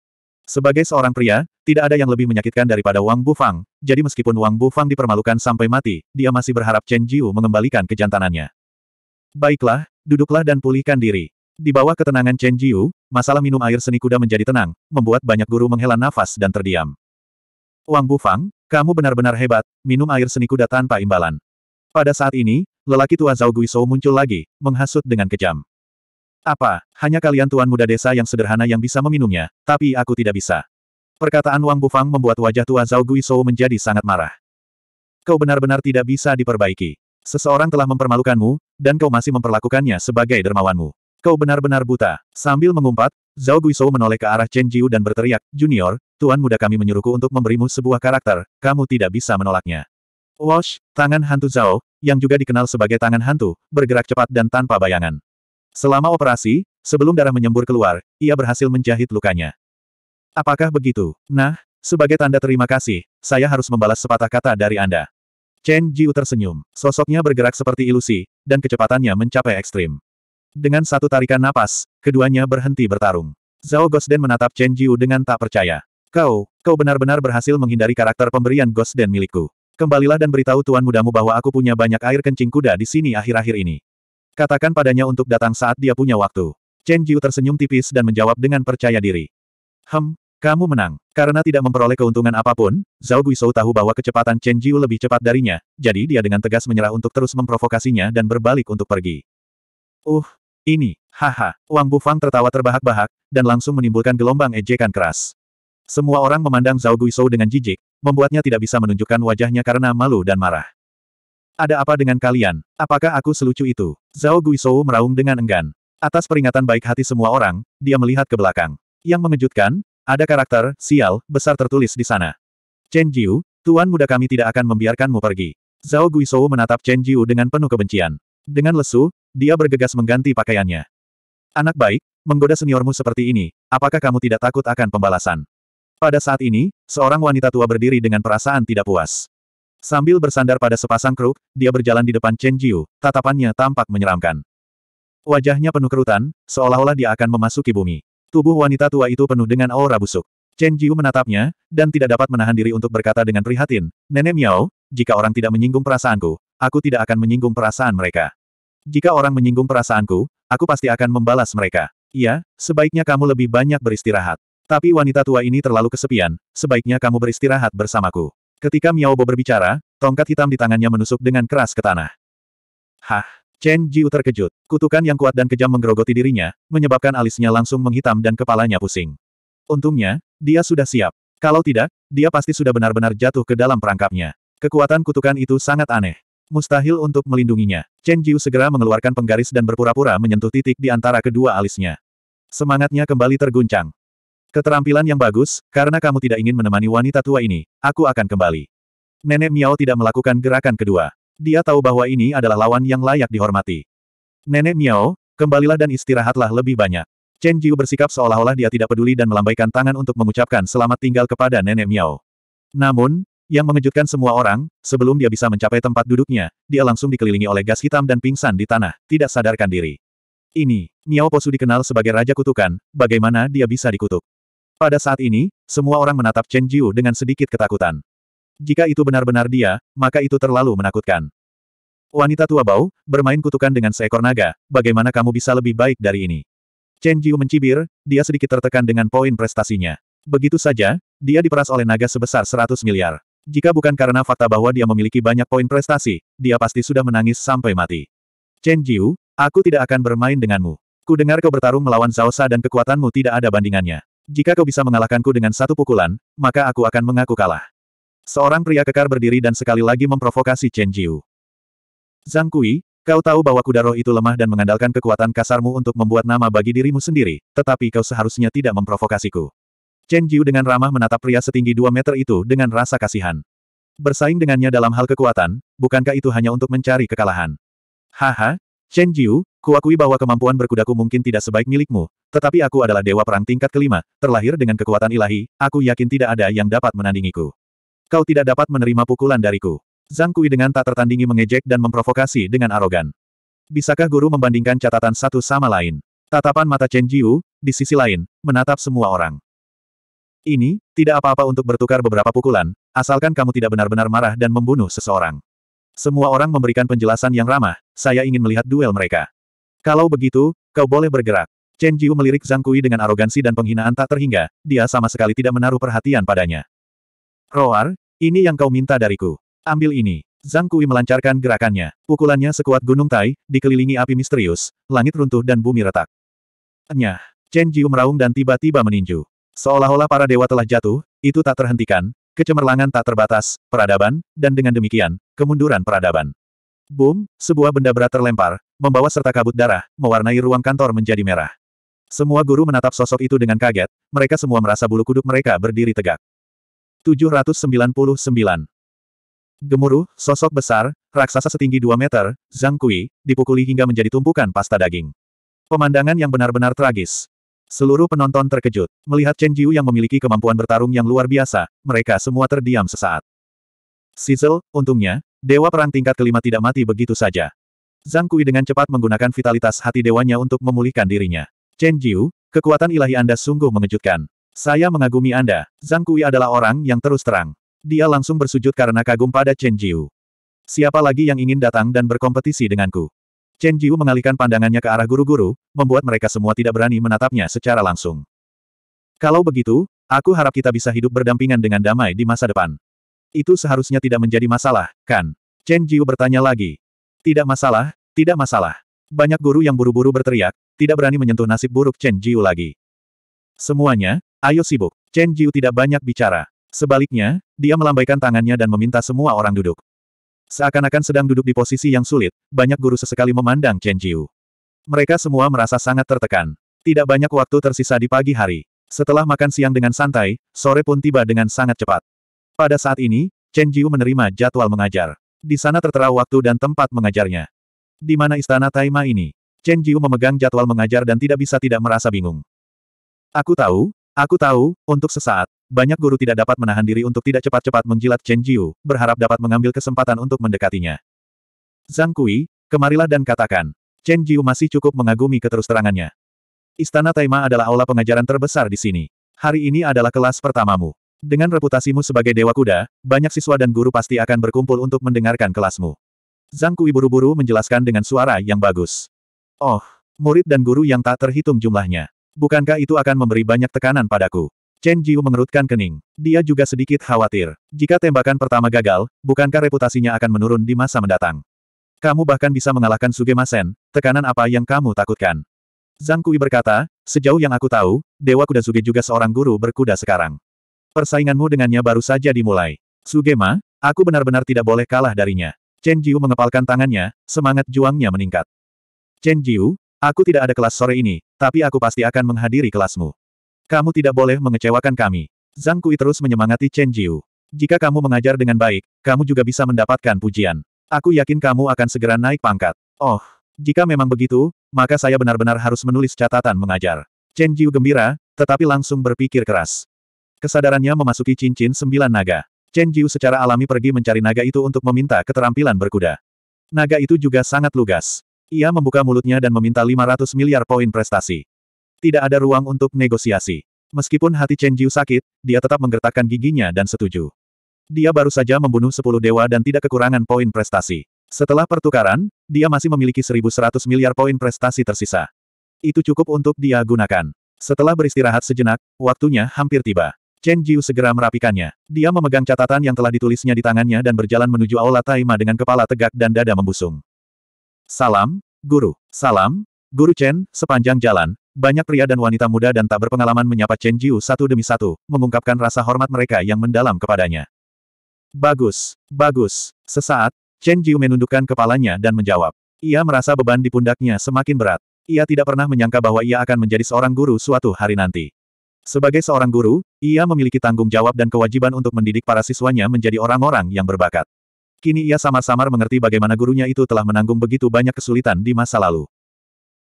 S1: Sebagai seorang pria, tidak ada yang lebih menyakitkan daripada Wang Bufang, jadi meskipun Wang Bufang dipermalukan sampai mati, dia masih berharap Chen Jiu mengembalikan kejantanannya. Baiklah, duduklah dan pulihkan diri. Di bawah ketenangan Chen Jiu, masalah minum air seni kuda menjadi tenang, membuat banyak guru menghela nafas dan terdiam. Wang Bufang, kamu benar-benar hebat, minum air seni kuda tanpa imbalan. Pada saat ini, lelaki tua Zhao Guizhou muncul lagi, menghasut dengan kejam. Apa, hanya kalian tuan muda desa yang sederhana yang bisa meminumnya, tapi aku tidak bisa. Perkataan Wang Bufang membuat wajah tua Zhao Guizhou menjadi sangat marah. Kau benar-benar tidak bisa diperbaiki. Seseorang telah mempermalukanmu, dan kau masih memperlakukannya sebagai dermawanmu. Kau benar-benar buta. Sambil mengumpat, Zhao Guizhou menoleh ke arah Chen Jiu dan berteriak, Junior, tuan muda kami menyuruhku untuk memberimu sebuah karakter, kamu tidak bisa menolaknya. Wash, tangan hantu Zhao, yang juga dikenal sebagai tangan hantu, bergerak cepat dan tanpa bayangan. Selama operasi, sebelum darah menyembur keluar, ia berhasil menjahit lukanya. Apakah begitu? Nah, sebagai tanda terima kasih, saya harus membalas sepatah kata dari Anda. Chen Jiu tersenyum. Sosoknya bergerak seperti ilusi, dan kecepatannya mencapai ekstrim. Dengan satu tarikan napas, keduanya berhenti bertarung. Zhao Gosden menatap Chen Jiu dengan tak percaya. Kau, kau benar-benar berhasil menghindari karakter pemberian Gosden milikku. Kembalilah dan beritahu tuan mudamu bahwa aku punya banyak air kencing kuda di sini akhir-akhir ini. Katakan padanya untuk datang saat dia punya waktu. Chen Jiu tersenyum tipis dan menjawab dengan percaya diri. Hem, kamu menang. Karena tidak memperoleh keuntungan apapun, Zhao Guizhou tahu bahwa kecepatan Chen Jiu lebih cepat darinya, jadi dia dengan tegas menyerah untuk terus memprovokasinya dan berbalik untuk pergi. Uh, ini, haha, Wang Bufang tertawa terbahak-bahak, dan langsung menimbulkan gelombang ejekan keras. Semua orang memandang Zhao Guizhou dengan jijik, membuatnya tidak bisa menunjukkan wajahnya karena malu dan marah. Ada apa dengan kalian? Apakah aku selucu itu? Zhao Guizhou meraung dengan enggan. Atas peringatan baik hati semua orang, dia melihat ke belakang. Yang mengejutkan, ada karakter, sial, besar tertulis di sana. Chen Jiu, tuan muda kami tidak akan membiarkanmu pergi. Zhao Guizhou menatap Chen Jiu dengan penuh kebencian. Dengan lesu, dia bergegas mengganti pakaiannya. Anak baik, menggoda seniormu seperti ini, apakah kamu tidak takut akan pembalasan? Pada saat ini, seorang wanita tua berdiri dengan perasaan tidak puas. Sambil bersandar pada sepasang kruk, dia berjalan di depan Chen Jiu, tatapannya tampak menyeramkan. Wajahnya penuh kerutan, seolah-olah dia akan memasuki bumi. Tubuh wanita tua itu penuh dengan aura busuk. Chen Jiu menatapnya, dan tidak dapat menahan diri untuk berkata dengan prihatin, Nenek Miao, jika orang tidak menyinggung perasaanku, aku tidak akan menyinggung perasaan mereka. Jika orang menyinggung perasaanku, aku pasti akan membalas mereka. Iya, sebaiknya kamu lebih banyak beristirahat. Tapi wanita tua ini terlalu kesepian, sebaiknya kamu beristirahat bersamaku. Ketika Miao Bo berbicara, tongkat hitam di tangannya menusuk dengan keras ke tanah. Hah! Chen Jiu terkejut. Kutukan yang kuat dan kejam menggerogoti dirinya, menyebabkan alisnya langsung menghitam dan kepalanya pusing. Untungnya, dia sudah siap. Kalau tidak, dia pasti sudah benar-benar jatuh ke dalam perangkapnya. Kekuatan kutukan itu sangat aneh. Mustahil untuk melindunginya. Chen Jiu segera mengeluarkan penggaris dan berpura-pura menyentuh titik di antara kedua alisnya. Semangatnya kembali terguncang. Keterampilan yang bagus, karena kamu tidak ingin menemani wanita tua ini, aku akan kembali. Nenek Miao tidak melakukan gerakan kedua. Dia tahu bahwa ini adalah lawan yang layak dihormati. Nenek Miao, kembalilah dan istirahatlah lebih banyak. Chen Jiu bersikap seolah-olah dia tidak peduli dan melambaikan tangan untuk mengucapkan selamat tinggal kepada Nenek Miao. Namun, yang mengejutkan semua orang, sebelum dia bisa mencapai tempat duduknya, dia langsung dikelilingi oleh gas hitam dan pingsan di tanah, tidak sadarkan diri. Ini, Miao Posu dikenal sebagai Raja Kutukan, bagaimana dia bisa dikutuk? Pada saat ini, semua orang menatap Chen Jiu dengan sedikit ketakutan. Jika itu benar-benar dia, maka itu terlalu menakutkan. Wanita tua bau, bermain kutukan dengan seekor naga, bagaimana kamu bisa lebih baik dari ini? Chen Jiu mencibir, dia sedikit tertekan dengan poin prestasinya. Begitu saja, dia diperas oleh naga sebesar 100 miliar. Jika bukan karena fakta bahwa dia memiliki banyak poin prestasi, dia pasti sudah menangis sampai mati. Chen Jiu, aku tidak akan bermain denganmu. Ku dengar kau bertarung melawan Sa dan kekuatanmu tidak ada bandingannya. Jika kau bisa mengalahkanku dengan satu pukulan, maka aku akan mengaku kalah. Seorang pria kekar berdiri dan sekali lagi memprovokasi Chen Jiu. Zhang Kui, kau tahu bahwa kuda roh itu lemah dan mengandalkan kekuatan kasarmu untuk membuat nama bagi dirimu sendiri, tetapi kau seharusnya tidak memprovokasiku. Chen Jiu dengan ramah menatap pria setinggi dua meter itu dengan rasa kasihan. Bersaing dengannya dalam hal kekuatan, bukankah itu hanya untuk mencari kekalahan? Haha, Chen Jiu, Kuakui bahwa kemampuan berkudaku mungkin tidak sebaik milikmu, tetapi aku adalah dewa perang tingkat kelima, terlahir dengan kekuatan ilahi, aku yakin tidak ada yang dapat menandingiku. Kau tidak dapat menerima pukulan dariku. Zhang Kui dengan tak tertandingi mengejek dan memprovokasi dengan arogan. Bisakah guru membandingkan catatan satu sama lain? Tatapan mata Chen Jiu, di sisi lain, menatap semua orang. Ini, tidak apa-apa untuk bertukar beberapa pukulan, asalkan kamu tidak benar-benar marah dan membunuh seseorang. Semua orang memberikan penjelasan yang ramah, saya ingin melihat duel mereka. Kalau begitu, kau boleh bergerak. Chen Jiu melirik Zhang Kui dengan arogansi dan penghinaan tak terhingga, dia sama sekali tidak menaruh perhatian padanya. Roar, ini yang kau minta dariku. Ambil ini. Zhang Kui melancarkan gerakannya. Pukulannya sekuat gunung tai, dikelilingi api misterius, langit runtuh dan bumi retak. Enyah. Chen Jiu meraung dan tiba-tiba meninju. Seolah-olah para dewa telah jatuh, itu tak terhentikan, kecemerlangan tak terbatas, peradaban, dan dengan demikian, kemunduran peradaban. Boom, sebuah benda berat terlempar, membawa serta kabut darah, mewarnai ruang kantor menjadi merah. Semua guru menatap sosok itu dengan kaget, mereka semua merasa bulu kuduk mereka berdiri tegak. 799 Gemuruh, sosok besar, raksasa setinggi 2 meter, Zhang Kui, dipukuli hingga menjadi tumpukan pasta daging. Pemandangan yang benar-benar tragis. Seluruh penonton terkejut. Melihat Chen Jiu yang memiliki kemampuan bertarung yang luar biasa, mereka semua terdiam sesaat. Sizzle, untungnya, Dewa perang tingkat kelima tidak mati begitu saja. Zhang Kui dengan cepat menggunakan vitalitas hati dewanya untuk memulihkan dirinya. Chen Jiu, kekuatan ilahi Anda sungguh mengejutkan. Saya mengagumi Anda. Zhang Kui adalah orang yang terus terang. Dia langsung bersujud karena kagum pada Chen Jiu. Siapa lagi yang ingin datang dan berkompetisi denganku? Chen Jiu mengalihkan pandangannya ke arah guru-guru, membuat mereka semua tidak berani menatapnya secara langsung. Kalau begitu, aku harap kita bisa hidup berdampingan dengan damai di masa depan. Itu seharusnya tidak menjadi masalah, kan? Chen Jiu bertanya lagi. Tidak masalah, tidak masalah. Banyak guru yang buru-buru berteriak, tidak berani menyentuh nasib buruk Chen Jiu lagi. Semuanya, ayo sibuk. Chen Jiu tidak banyak bicara. Sebaliknya, dia melambaikan tangannya dan meminta semua orang duduk. Seakan-akan sedang duduk di posisi yang sulit, banyak guru sesekali memandang Chen Jiu. Mereka semua merasa sangat tertekan. Tidak banyak waktu tersisa di pagi hari. Setelah makan siang dengan santai, sore pun tiba dengan sangat cepat. Pada saat ini, Chen Jiu menerima jadwal mengajar. Di sana tertera waktu dan tempat mengajarnya. Di mana istana Taima ini? Chen Jiu memegang jadwal mengajar dan tidak bisa tidak merasa bingung. Aku tahu, aku tahu, untuk sesaat, banyak guru tidak dapat menahan diri untuk tidak cepat-cepat menjilat Chen Jiu, berharap dapat mengambil kesempatan untuk mendekatinya. Zhang Kui, kemarilah dan katakan. Chen Jiu masih cukup mengagumi keterusterangannya. Istana Taima adalah aula pengajaran terbesar di sini. Hari ini adalah kelas pertamamu. Dengan reputasimu sebagai Dewa Kuda, banyak siswa dan guru pasti akan berkumpul untuk mendengarkan kelasmu. Zhang Kui buru-buru menjelaskan dengan suara yang bagus. Oh, murid dan guru yang tak terhitung jumlahnya. Bukankah itu akan memberi banyak tekanan padaku? Chen Jiu mengerutkan kening. Dia juga sedikit khawatir. Jika tembakan pertama gagal, bukankah reputasinya akan menurun di masa mendatang? Kamu bahkan bisa mengalahkan Sugemasen, tekanan apa yang kamu takutkan? Zhang Kui berkata, sejauh yang aku tahu, Dewa Kuda Suge juga seorang guru berkuda sekarang. Persainganmu dengannya baru saja dimulai. Sugema, aku benar-benar tidak boleh kalah darinya. Chen Jiu mengepalkan tangannya, semangat juangnya meningkat. Chen Jiu, aku tidak ada kelas sore ini, tapi aku pasti akan menghadiri kelasmu. Kamu tidak boleh mengecewakan kami. Zhang Kui terus menyemangati Chen Jiu. Jika kamu mengajar dengan baik, kamu juga bisa mendapatkan pujian. Aku yakin kamu akan segera naik pangkat. Oh, jika memang begitu, maka saya benar-benar harus menulis catatan mengajar. Chen Jiu gembira, tetapi langsung berpikir keras. Kesadarannya memasuki cincin sembilan naga. Chen Jiu secara alami pergi mencari naga itu untuk meminta keterampilan berkuda. Naga itu juga sangat lugas. Ia membuka mulutnya dan meminta 500 miliar poin prestasi. Tidak ada ruang untuk negosiasi. Meskipun hati Chen Jiu sakit, dia tetap menggertakkan giginya dan setuju. Dia baru saja membunuh 10 dewa dan tidak kekurangan poin prestasi. Setelah pertukaran, dia masih memiliki 1100 miliar poin prestasi tersisa. Itu cukup untuk dia gunakan. Setelah beristirahat sejenak, waktunya hampir tiba. Chen Jiu segera merapikannya. Dia memegang catatan yang telah ditulisnya di tangannya dan berjalan menuju Aula Taima dengan kepala tegak dan dada membusung. Salam, Guru. Salam, Guru Chen, sepanjang jalan, banyak pria dan wanita muda dan tak berpengalaman menyapa Chen Jiu satu demi satu, mengungkapkan rasa hormat mereka yang mendalam kepadanya. Bagus, bagus. Sesaat, Chen Jiu menundukkan kepalanya dan menjawab. Ia merasa beban di pundaknya semakin berat. Ia tidak pernah menyangka bahwa ia akan menjadi seorang guru suatu hari nanti. Sebagai seorang guru, ia memiliki tanggung jawab dan kewajiban untuk mendidik para siswanya menjadi orang-orang yang berbakat. Kini ia samar-samar mengerti bagaimana gurunya itu telah menanggung begitu banyak kesulitan di masa lalu.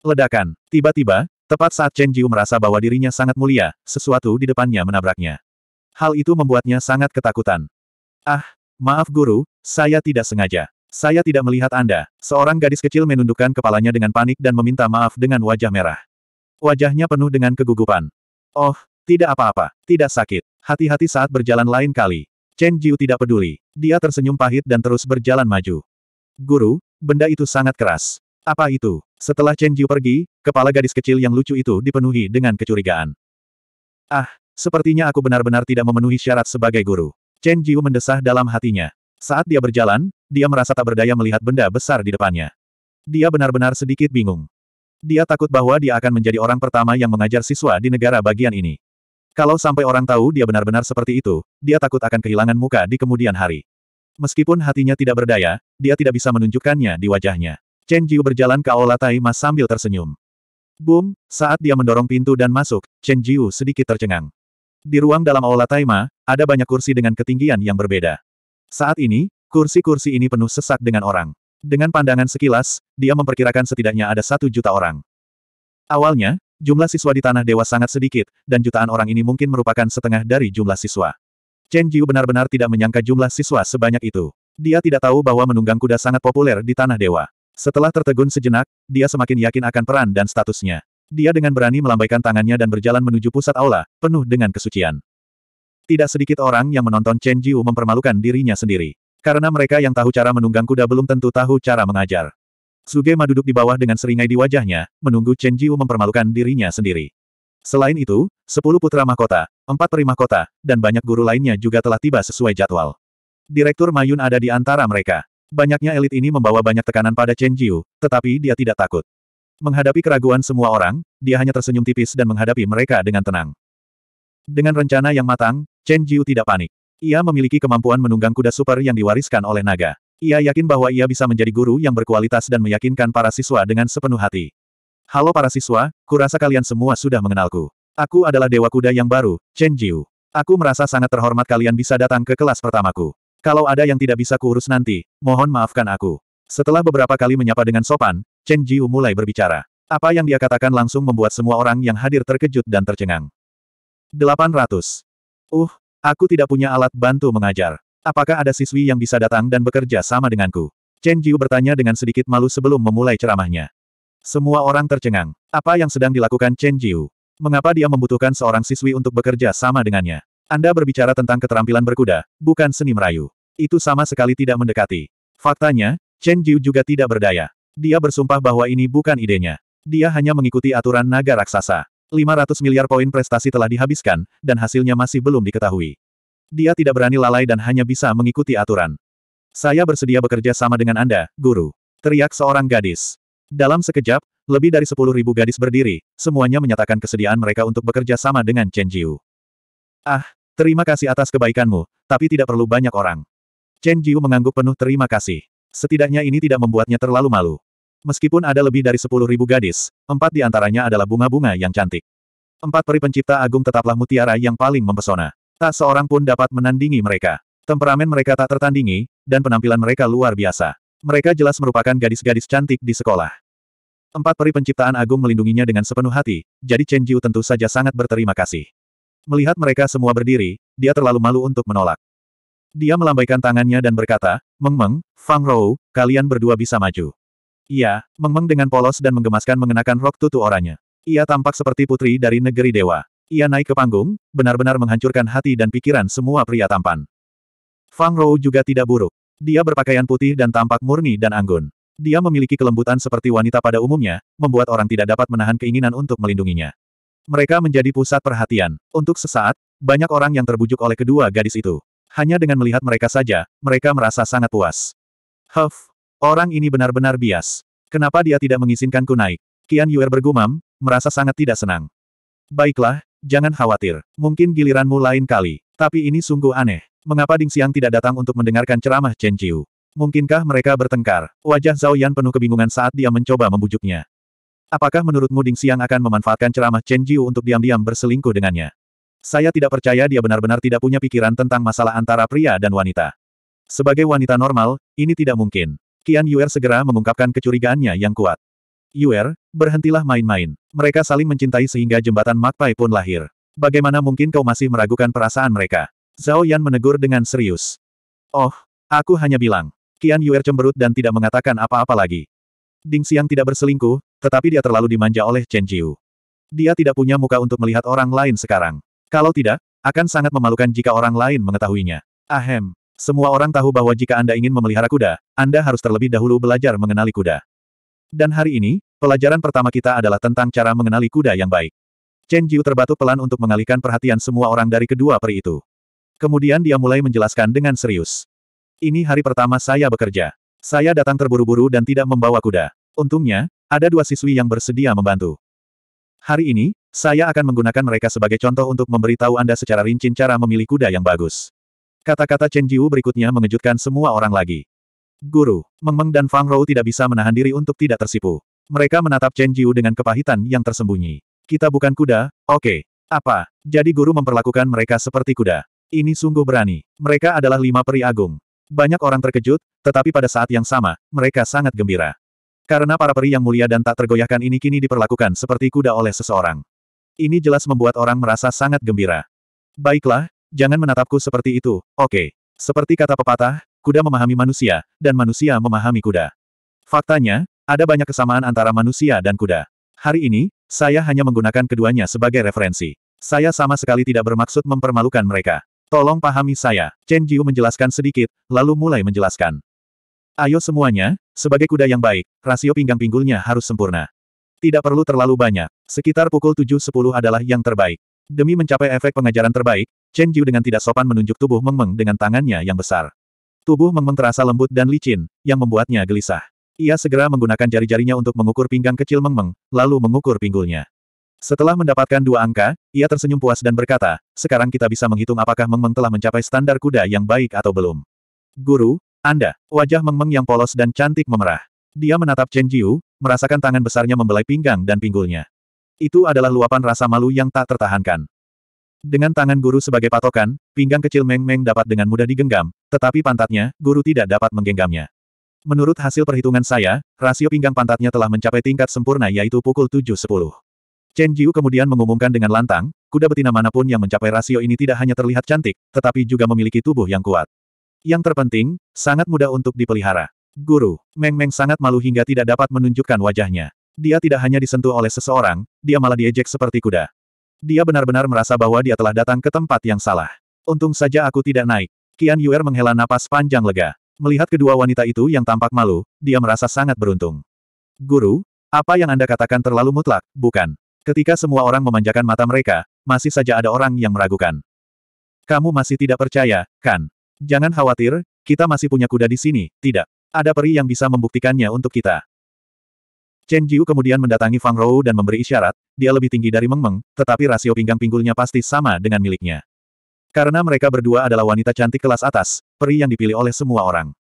S1: Ledakan. Tiba-tiba, tepat saat Chen Jiu merasa bahwa dirinya sangat mulia, sesuatu di depannya menabraknya. Hal itu membuatnya sangat ketakutan. Ah, maaf guru, saya tidak sengaja. Saya tidak melihat Anda. Seorang gadis kecil menundukkan kepalanya dengan panik dan meminta maaf dengan wajah merah. Wajahnya penuh dengan kegugupan. Oh, tidak apa-apa, tidak sakit. Hati-hati saat berjalan lain kali. Chen Jiu tidak peduli. Dia tersenyum pahit dan terus berjalan maju. Guru, benda itu sangat keras. Apa itu? Setelah Chen Jiu pergi, kepala gadis kecil yang lucu itu dipenuhi dengan kecurigaan. Ah, sepertinya aku benar-benar tidak memenuhi syarat sebagai guru. Chen Jiu mendesah dalam hatinya. Saat dia berjalan, dia merasa tak berdaya melihat benda besar di depannya. Dia benar-benar sedikit bingung. Dia takut bahwa dia akan menjadi orang pertama yang mengajar siswa di negara bagian ini. Kalau sampai orang tahu dia benar-benar seperti itu, dia takut akan kehilangan muka di kemudian hari. Meskipun hatinya tidak berdaya, dia tidak bisa menunjukkannya di wajahnya. Chen Jiu berjalan ke aula mas sambil tersenyum. Boom, saat dia mendorong pintu dan masuk, Chen Jiu sedikit tercengang. Di ruang dalam aula Taima, ada banyak kursi dengan ketinggian yang berbeda. Saat ini, kursi-kursi ini penuh sesak dengan orang. Dengan pandangan sekilas, dia memperkirakan setidaknya ada satu juta orang. Awalnya, jumlah siswa di Tanah Dewa sangat sedikit, dan jutaan orang ini mungkin merupakan setengah dari jumlah siswa. Chen Jiu benar-benar tidak menyangka jumlah siswa sebanyak itu. Dia tidak tahu bahwa menunggang kuda sangat populer di Tanah Dewa. Setelah tertegun sejenak, dia semakin yakin akan peran dan statusnya. Dia dengan berani melambaikan tangannya dan berjalan menuju pusat aula, penuh dengan kesucian. Tidak sedikit orang yang menonton Chen Jiu mempermalukan dirinya sendiri. Karena mereka yang tahu cara menunggang kuda belum tentu tahu cara mengajar. Sugema duduk di bawah dengan seringai di wajahnya, menunggu Chen Jiu mempermalukan dirinya sendiri. Selain itu, sepuluh putra mahkota, empat perimah kota, dan banyak guru lainnya juga telah tiba sesuai jadwal. Direktur Mayun ada di antara mereka. Banyaknya elit ini membawa banyak tekanan pada Chen Jiu, tetapi dia tidak takut. Menghadapi keraguan semua orang, dia hanya tersenyum tipis dan menghadapi mereka dengan tenang. Dengan rencana yang matang, Chen Jiu tidak panik. Ia memiliki kemampuan menunggang kuda super yang diwariskan oleh naga. Ia yakin bahwa ia bisa menjadi guru yang berkualitas dan meyakinkan para siswa dengan sepenuh hati. Halo para siswa, kurasa kalian semua sudah mengenalku. Aku adalah Dewa Kuda yang baru, Chen Jiu. Aku merasa sangat terhormat kalian bisa datang ke kelas pertamaku. Kalau ada yang tidak bisa kuurus nanti, mohon maafkan aku. Setelah beberapa kali menyapa dengan sopan, Chen Jiu mulai berbicara. Apa yang dia katakan langsung membuat semua orang yang hadir terkejut dan tercengang. 800. Uh, Aku tidak punya alat bantu mengajar. Apakah ada siswi yang bisa datang dan bekerja sama denganku? Chen Jiu bertanya dengan sedikit malu sebelum memulai ceramahnya. Semua orang tercengang. Apa yang sedang dilakukan Chen Jiu? Mengapa dia membutuhkan seorang siswi untuk bekerja sama dengannya? Anda berbicara tentang keterampilan berkuda, bukan seni merayu. Itu sama sekali tidak mendekati. Faktanya, Chen Jiu juga tidak berdaya. Dia bersumpah bahwa ini bukan idenya. Dia hanya mengikuti aturan naga raksasa. 500 miliar poin prestasi telah dihabiskan, dan hasilnya masih belum diketahui. Dia tidak berani lalai dan hanya bisa mengikuti aturan. Saya bersedia bekerja sama dengan Anda, guru. Teriak seorang gadis. Dalam sekejap, lebih dari ribu gadis berdiri, semuanya menyatakan kesediaan mereka untuk bekerja sama dengan Chen Jiu. Ah, terima kasih atas kebaikanmu, tapi tidak perlu banyak orang. Chen Jiu mengangguk penuh terima kasih. Setidaknya ini tidak membuatnya terlalu malu. Meskipun ada lebih dari sepuluh ribu gadis, empat di antaranya adalah bunga-bunga yang cantik. Empat peri pencipta agung tetaplah mutiara yang paling mempesona. Tak seorang pun dapat menandingi mereka. Temperamen mereka tak tertandingi, dan penampilan mereka luar biasa. Mereka jelas merupakan gadis-gadis cantik di sekolah. Empat peri penciptaan agung melindunginya dengan sepenuh hati, jadi Chen Jiu tentu saja sangat berterima kasih. Melihat mereka semua berdiri, dia terlalu malu untuk menolak. Dia melambaikan tangannya dan berkata, Meng Meng, Fang Rou, kalian berdua bisa maju. Ia, mengmeng dengan polos dan menggemaskan mengenakan rok tutu oranya. Ia tampak seperti putri dari negeri dewa. Ia naik ke panggung, benar-benar menghancurkan hati dan pikiran semua pria tampan. Fang Rou juga tidak buruk. Dia berpakaian putih dan tampak murni dan anggun. Dia memiliki kelembutan seperti wanita pada umumnya, membuat orang tidak dapat menahan keinginan untuk melindunginya. Mereka menjadi pusat perhatian. Untuk sesaat, banyak orang yang terbujuk oleh kedua gadis itu. Hanya dengan melihat mereka saja, mereka merasa sangat puas. Huff, Orang ini benar-benar bias. Kenapa dia tidak mengizinkanku naik? Kian Yuer bergumam, merasa sangat tidak senang. Baiklah, jangan khawatir. Mungkin giliranmu lain kali. Tapi ini sungguh aneh. Mengapa Ding Xiang tidak datang untuk mendengarkan ceramah Chen Jiu? Mungkinkah mereka bertengkar? Wajah Zhao Yan penuh kebingungan saat dia mencoba membujuknya. Apakah menurutmu Ding Xiang akan memanfaatkan ceramah Chen Jiu untuk diam-diam berselingkuh dengannya? Saya tidak percaya dia benar-benar tidak punya pikiran tentang masalah antara pria dan wanita. Sebagai wanita normal, ini tidak mungkin. Qian Yuer segera mengungkapkan kecurigaannya yang kuat. Yuer, berhentilah main-main. Mereka saling mencintai sehingga jembatan Magpai pun lahir. Bagaimana mungkin kau masih meragukan perasaan mereka? Zhao Yan menegur dengan serius. Oh, aku hanya bilang. Qian Yuer cemberut dan tidak mengatakan apa-apa lagi. Ding Xiang tidak berselingkuh, tetapi dia terlalu dimanja oleh Chen Jiu. Dia tidak punya muka untuk melihat orang lain sekarang. Kalau tidak, akan sangat memalukan jika orang lain mengetahuinya. Ahem, semua orang tahu bahwa jika Anda ingin memelihara kuda, Anda harus terlebih dahulu belajar mengenali kuda. Dan hari ini, pelajaran pertama kita adalah tentang cara mengenali kuda yang baik. Chen Jiu terbatuk pelan untuk mengalihkan perhatian semua orang dari kedua peri itu. Kemudian dia mulai menjelaskan dengan serius. Ini hari pertama saya bekerja. Saya datang terburu-buru dan tidak membawa kuda. Untungnya, ada dua siswi yang bersedia membantu. Hari ini, saya akan menggunakan mereka sebagai contoh untuk memberitahu Anda secara rinci cara memilih kuda yang bagus. Kata-kata Chen Jiu berikutnya mengejutkan semua orang lagi. Guru, Meng Meng dan Fang Rou tidak bisa menahan diri untuk tidak tersipu. Mereka menatap Chen Jiu dengan kepahitan yang tersembunyi. Kita bukan kuda, oke. Okay. Apa? Jadi guru memperlakukan mereka seperti kuda. Ini sungguh berani. Mereka adalah lima peri agung. Banyak orang terkejut, tetapi pada saat yang sama, mereka sangat gembira. Karena para peri yang mulia dan tak tergoyahkan ini kini diperlakukan seperti kuda oleh seseorang. Ini jelas membuat orang merasa sangat gembira. Baiklah, Jangan menatapku seperti itu, oke. Okay. Seperti kata pepatah, kuda memahami manusia, dan manusia memahami kuda. Faktanya, ada banyak kesamaan antara manusia dan kuda. Hari ini, saya hanya menggunakan keduanya sebagai referensi. Saya sama sekali tidak bermaksud mempermalukan mereka. Tolong pahami saya. Chen Jiu menjelaskan sedikit, lalu mulai menjelaskan. Ayo semuanya, sebagai kuda yang baik, rasio pinggang pinggulnya harus sempurna. Tidak perlu terlalu banyak. Sekitar pukul 7.10 adalah yang terbaik. Demi mencapai efek pengajaran terbaik, Chen Jiu dengan tidak sopan menunjuk tubuh Meng Meng dengan tangannya yang besar. Tubuh Meng Meng terasa lembut dan licin, yang membuatnya gelisah. Ia segera menggunakan jari-jarinya untuk mengukur pinggang kecil Meng Meng, lalu mengukur pinggulnya. Setelah mendapatkan dua angka, ia tersenyum puas dan berkata, sekarang kita bisa menghitung apakah Meng Meng telah mencapai standar kuda yang baik atau belum. Guru, Anda, wajah Meng Meng yang polos dan cantik memerah. Dia menatap Chen Jiu, merasakan tangan besarnya membelai pinggang dan pinggulnya. Itu adalah luapan rasa malu yang tak tertahankan. Dengan tangan guru sebagai patokan, pinggang kecil Meng Meng dapat dengan mudah digenggam, tetapi pantatnya, guru tidak dapat menggenggamnya. Menurut hasil perhitungan saya, rasio pinggang pantatnya telah mencapai tingkat sempurna yaitu pukul 7.10. Chen Jiu kemudian mengumumkan dengan lantang, kuda betina manapun yang mencapai rasio ini tidak hanya terlihat cantik, tetapi juga memiliki tubuh yang kuat. Yang terpenting, sangat mudah untuk dipelihara. Guru, Meng Meng sangat malu hingga tidak dapat menunjukkan wajahnya. Dia tidak hanya disentuh oleh seseorang, dia malah diejek seperti kuda. Dia benar-benar merasa bahwa dia telah datang ke tempat yang salah. Untung saja aku tidak naik. Kian Yuer menghela napas panjang lega. Melihat kedua wanita itu yang tampak malu, dia merasa sangat beruntung. Guru, apa yang Anda katakan terlalu mutlak, bukan? Ketika semua orang memanjakan mata mereka, masih saja ada orang yang meragukan. Kamu masih tidak percaya, kan? Jangan khawatir, kita masih punya kuda di sini, tidak? Ada peri yang bisa membuktikannya untuk kita. Chen Jiu kemudian mendatangi Fang Rou dan memberi isyarat, dia lebih tinggi dari Meng Meng, tetapi rasio pinggang pinggulnya pasti sama dengan miliknya. Karena mereka berdua adalah wanita cantik kelas atas, peri yang dipilih oleh semua orang.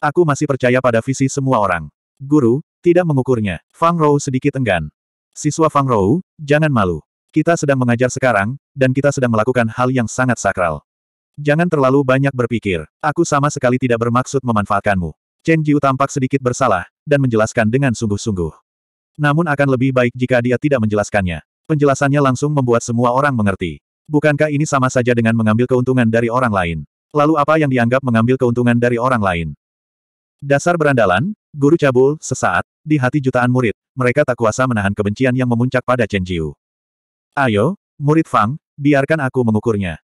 S1: Aku masih percaya pada visi semua orang. Guru, tidak mengukurnya. Fang Rou sedikit enggan. Siswa Fang Rou, jangan malu. Kita sedang mengajar sekarang, dan kita sedang melakukan hal yang sangat sakral. Jangan terlalu banyak berpikir. Aku sama sekali tidak bermaksud memanfaatkanmu. Chen Jiu tampak sedikit bersalah, dan menjelaskan dengan sungguh-sungguh. Namun akan lebih baik jika dia tidak menjelaskannya. Penjelasannya langsung membuat semua orang mengerti. Bukankah ini sama saja dengan mengambil keuntungan dari orang lain? Lalu apa yang dianggap mengambil keuntungan dari orang lain? Dasar berandalan, guru cabul, sesaat, di hati jutaan murid, mereka tak kuasa menahan kebencian yang memuncak pada Chen Jiu. Ayo, murid Fang, biarkan aku mengukurnya.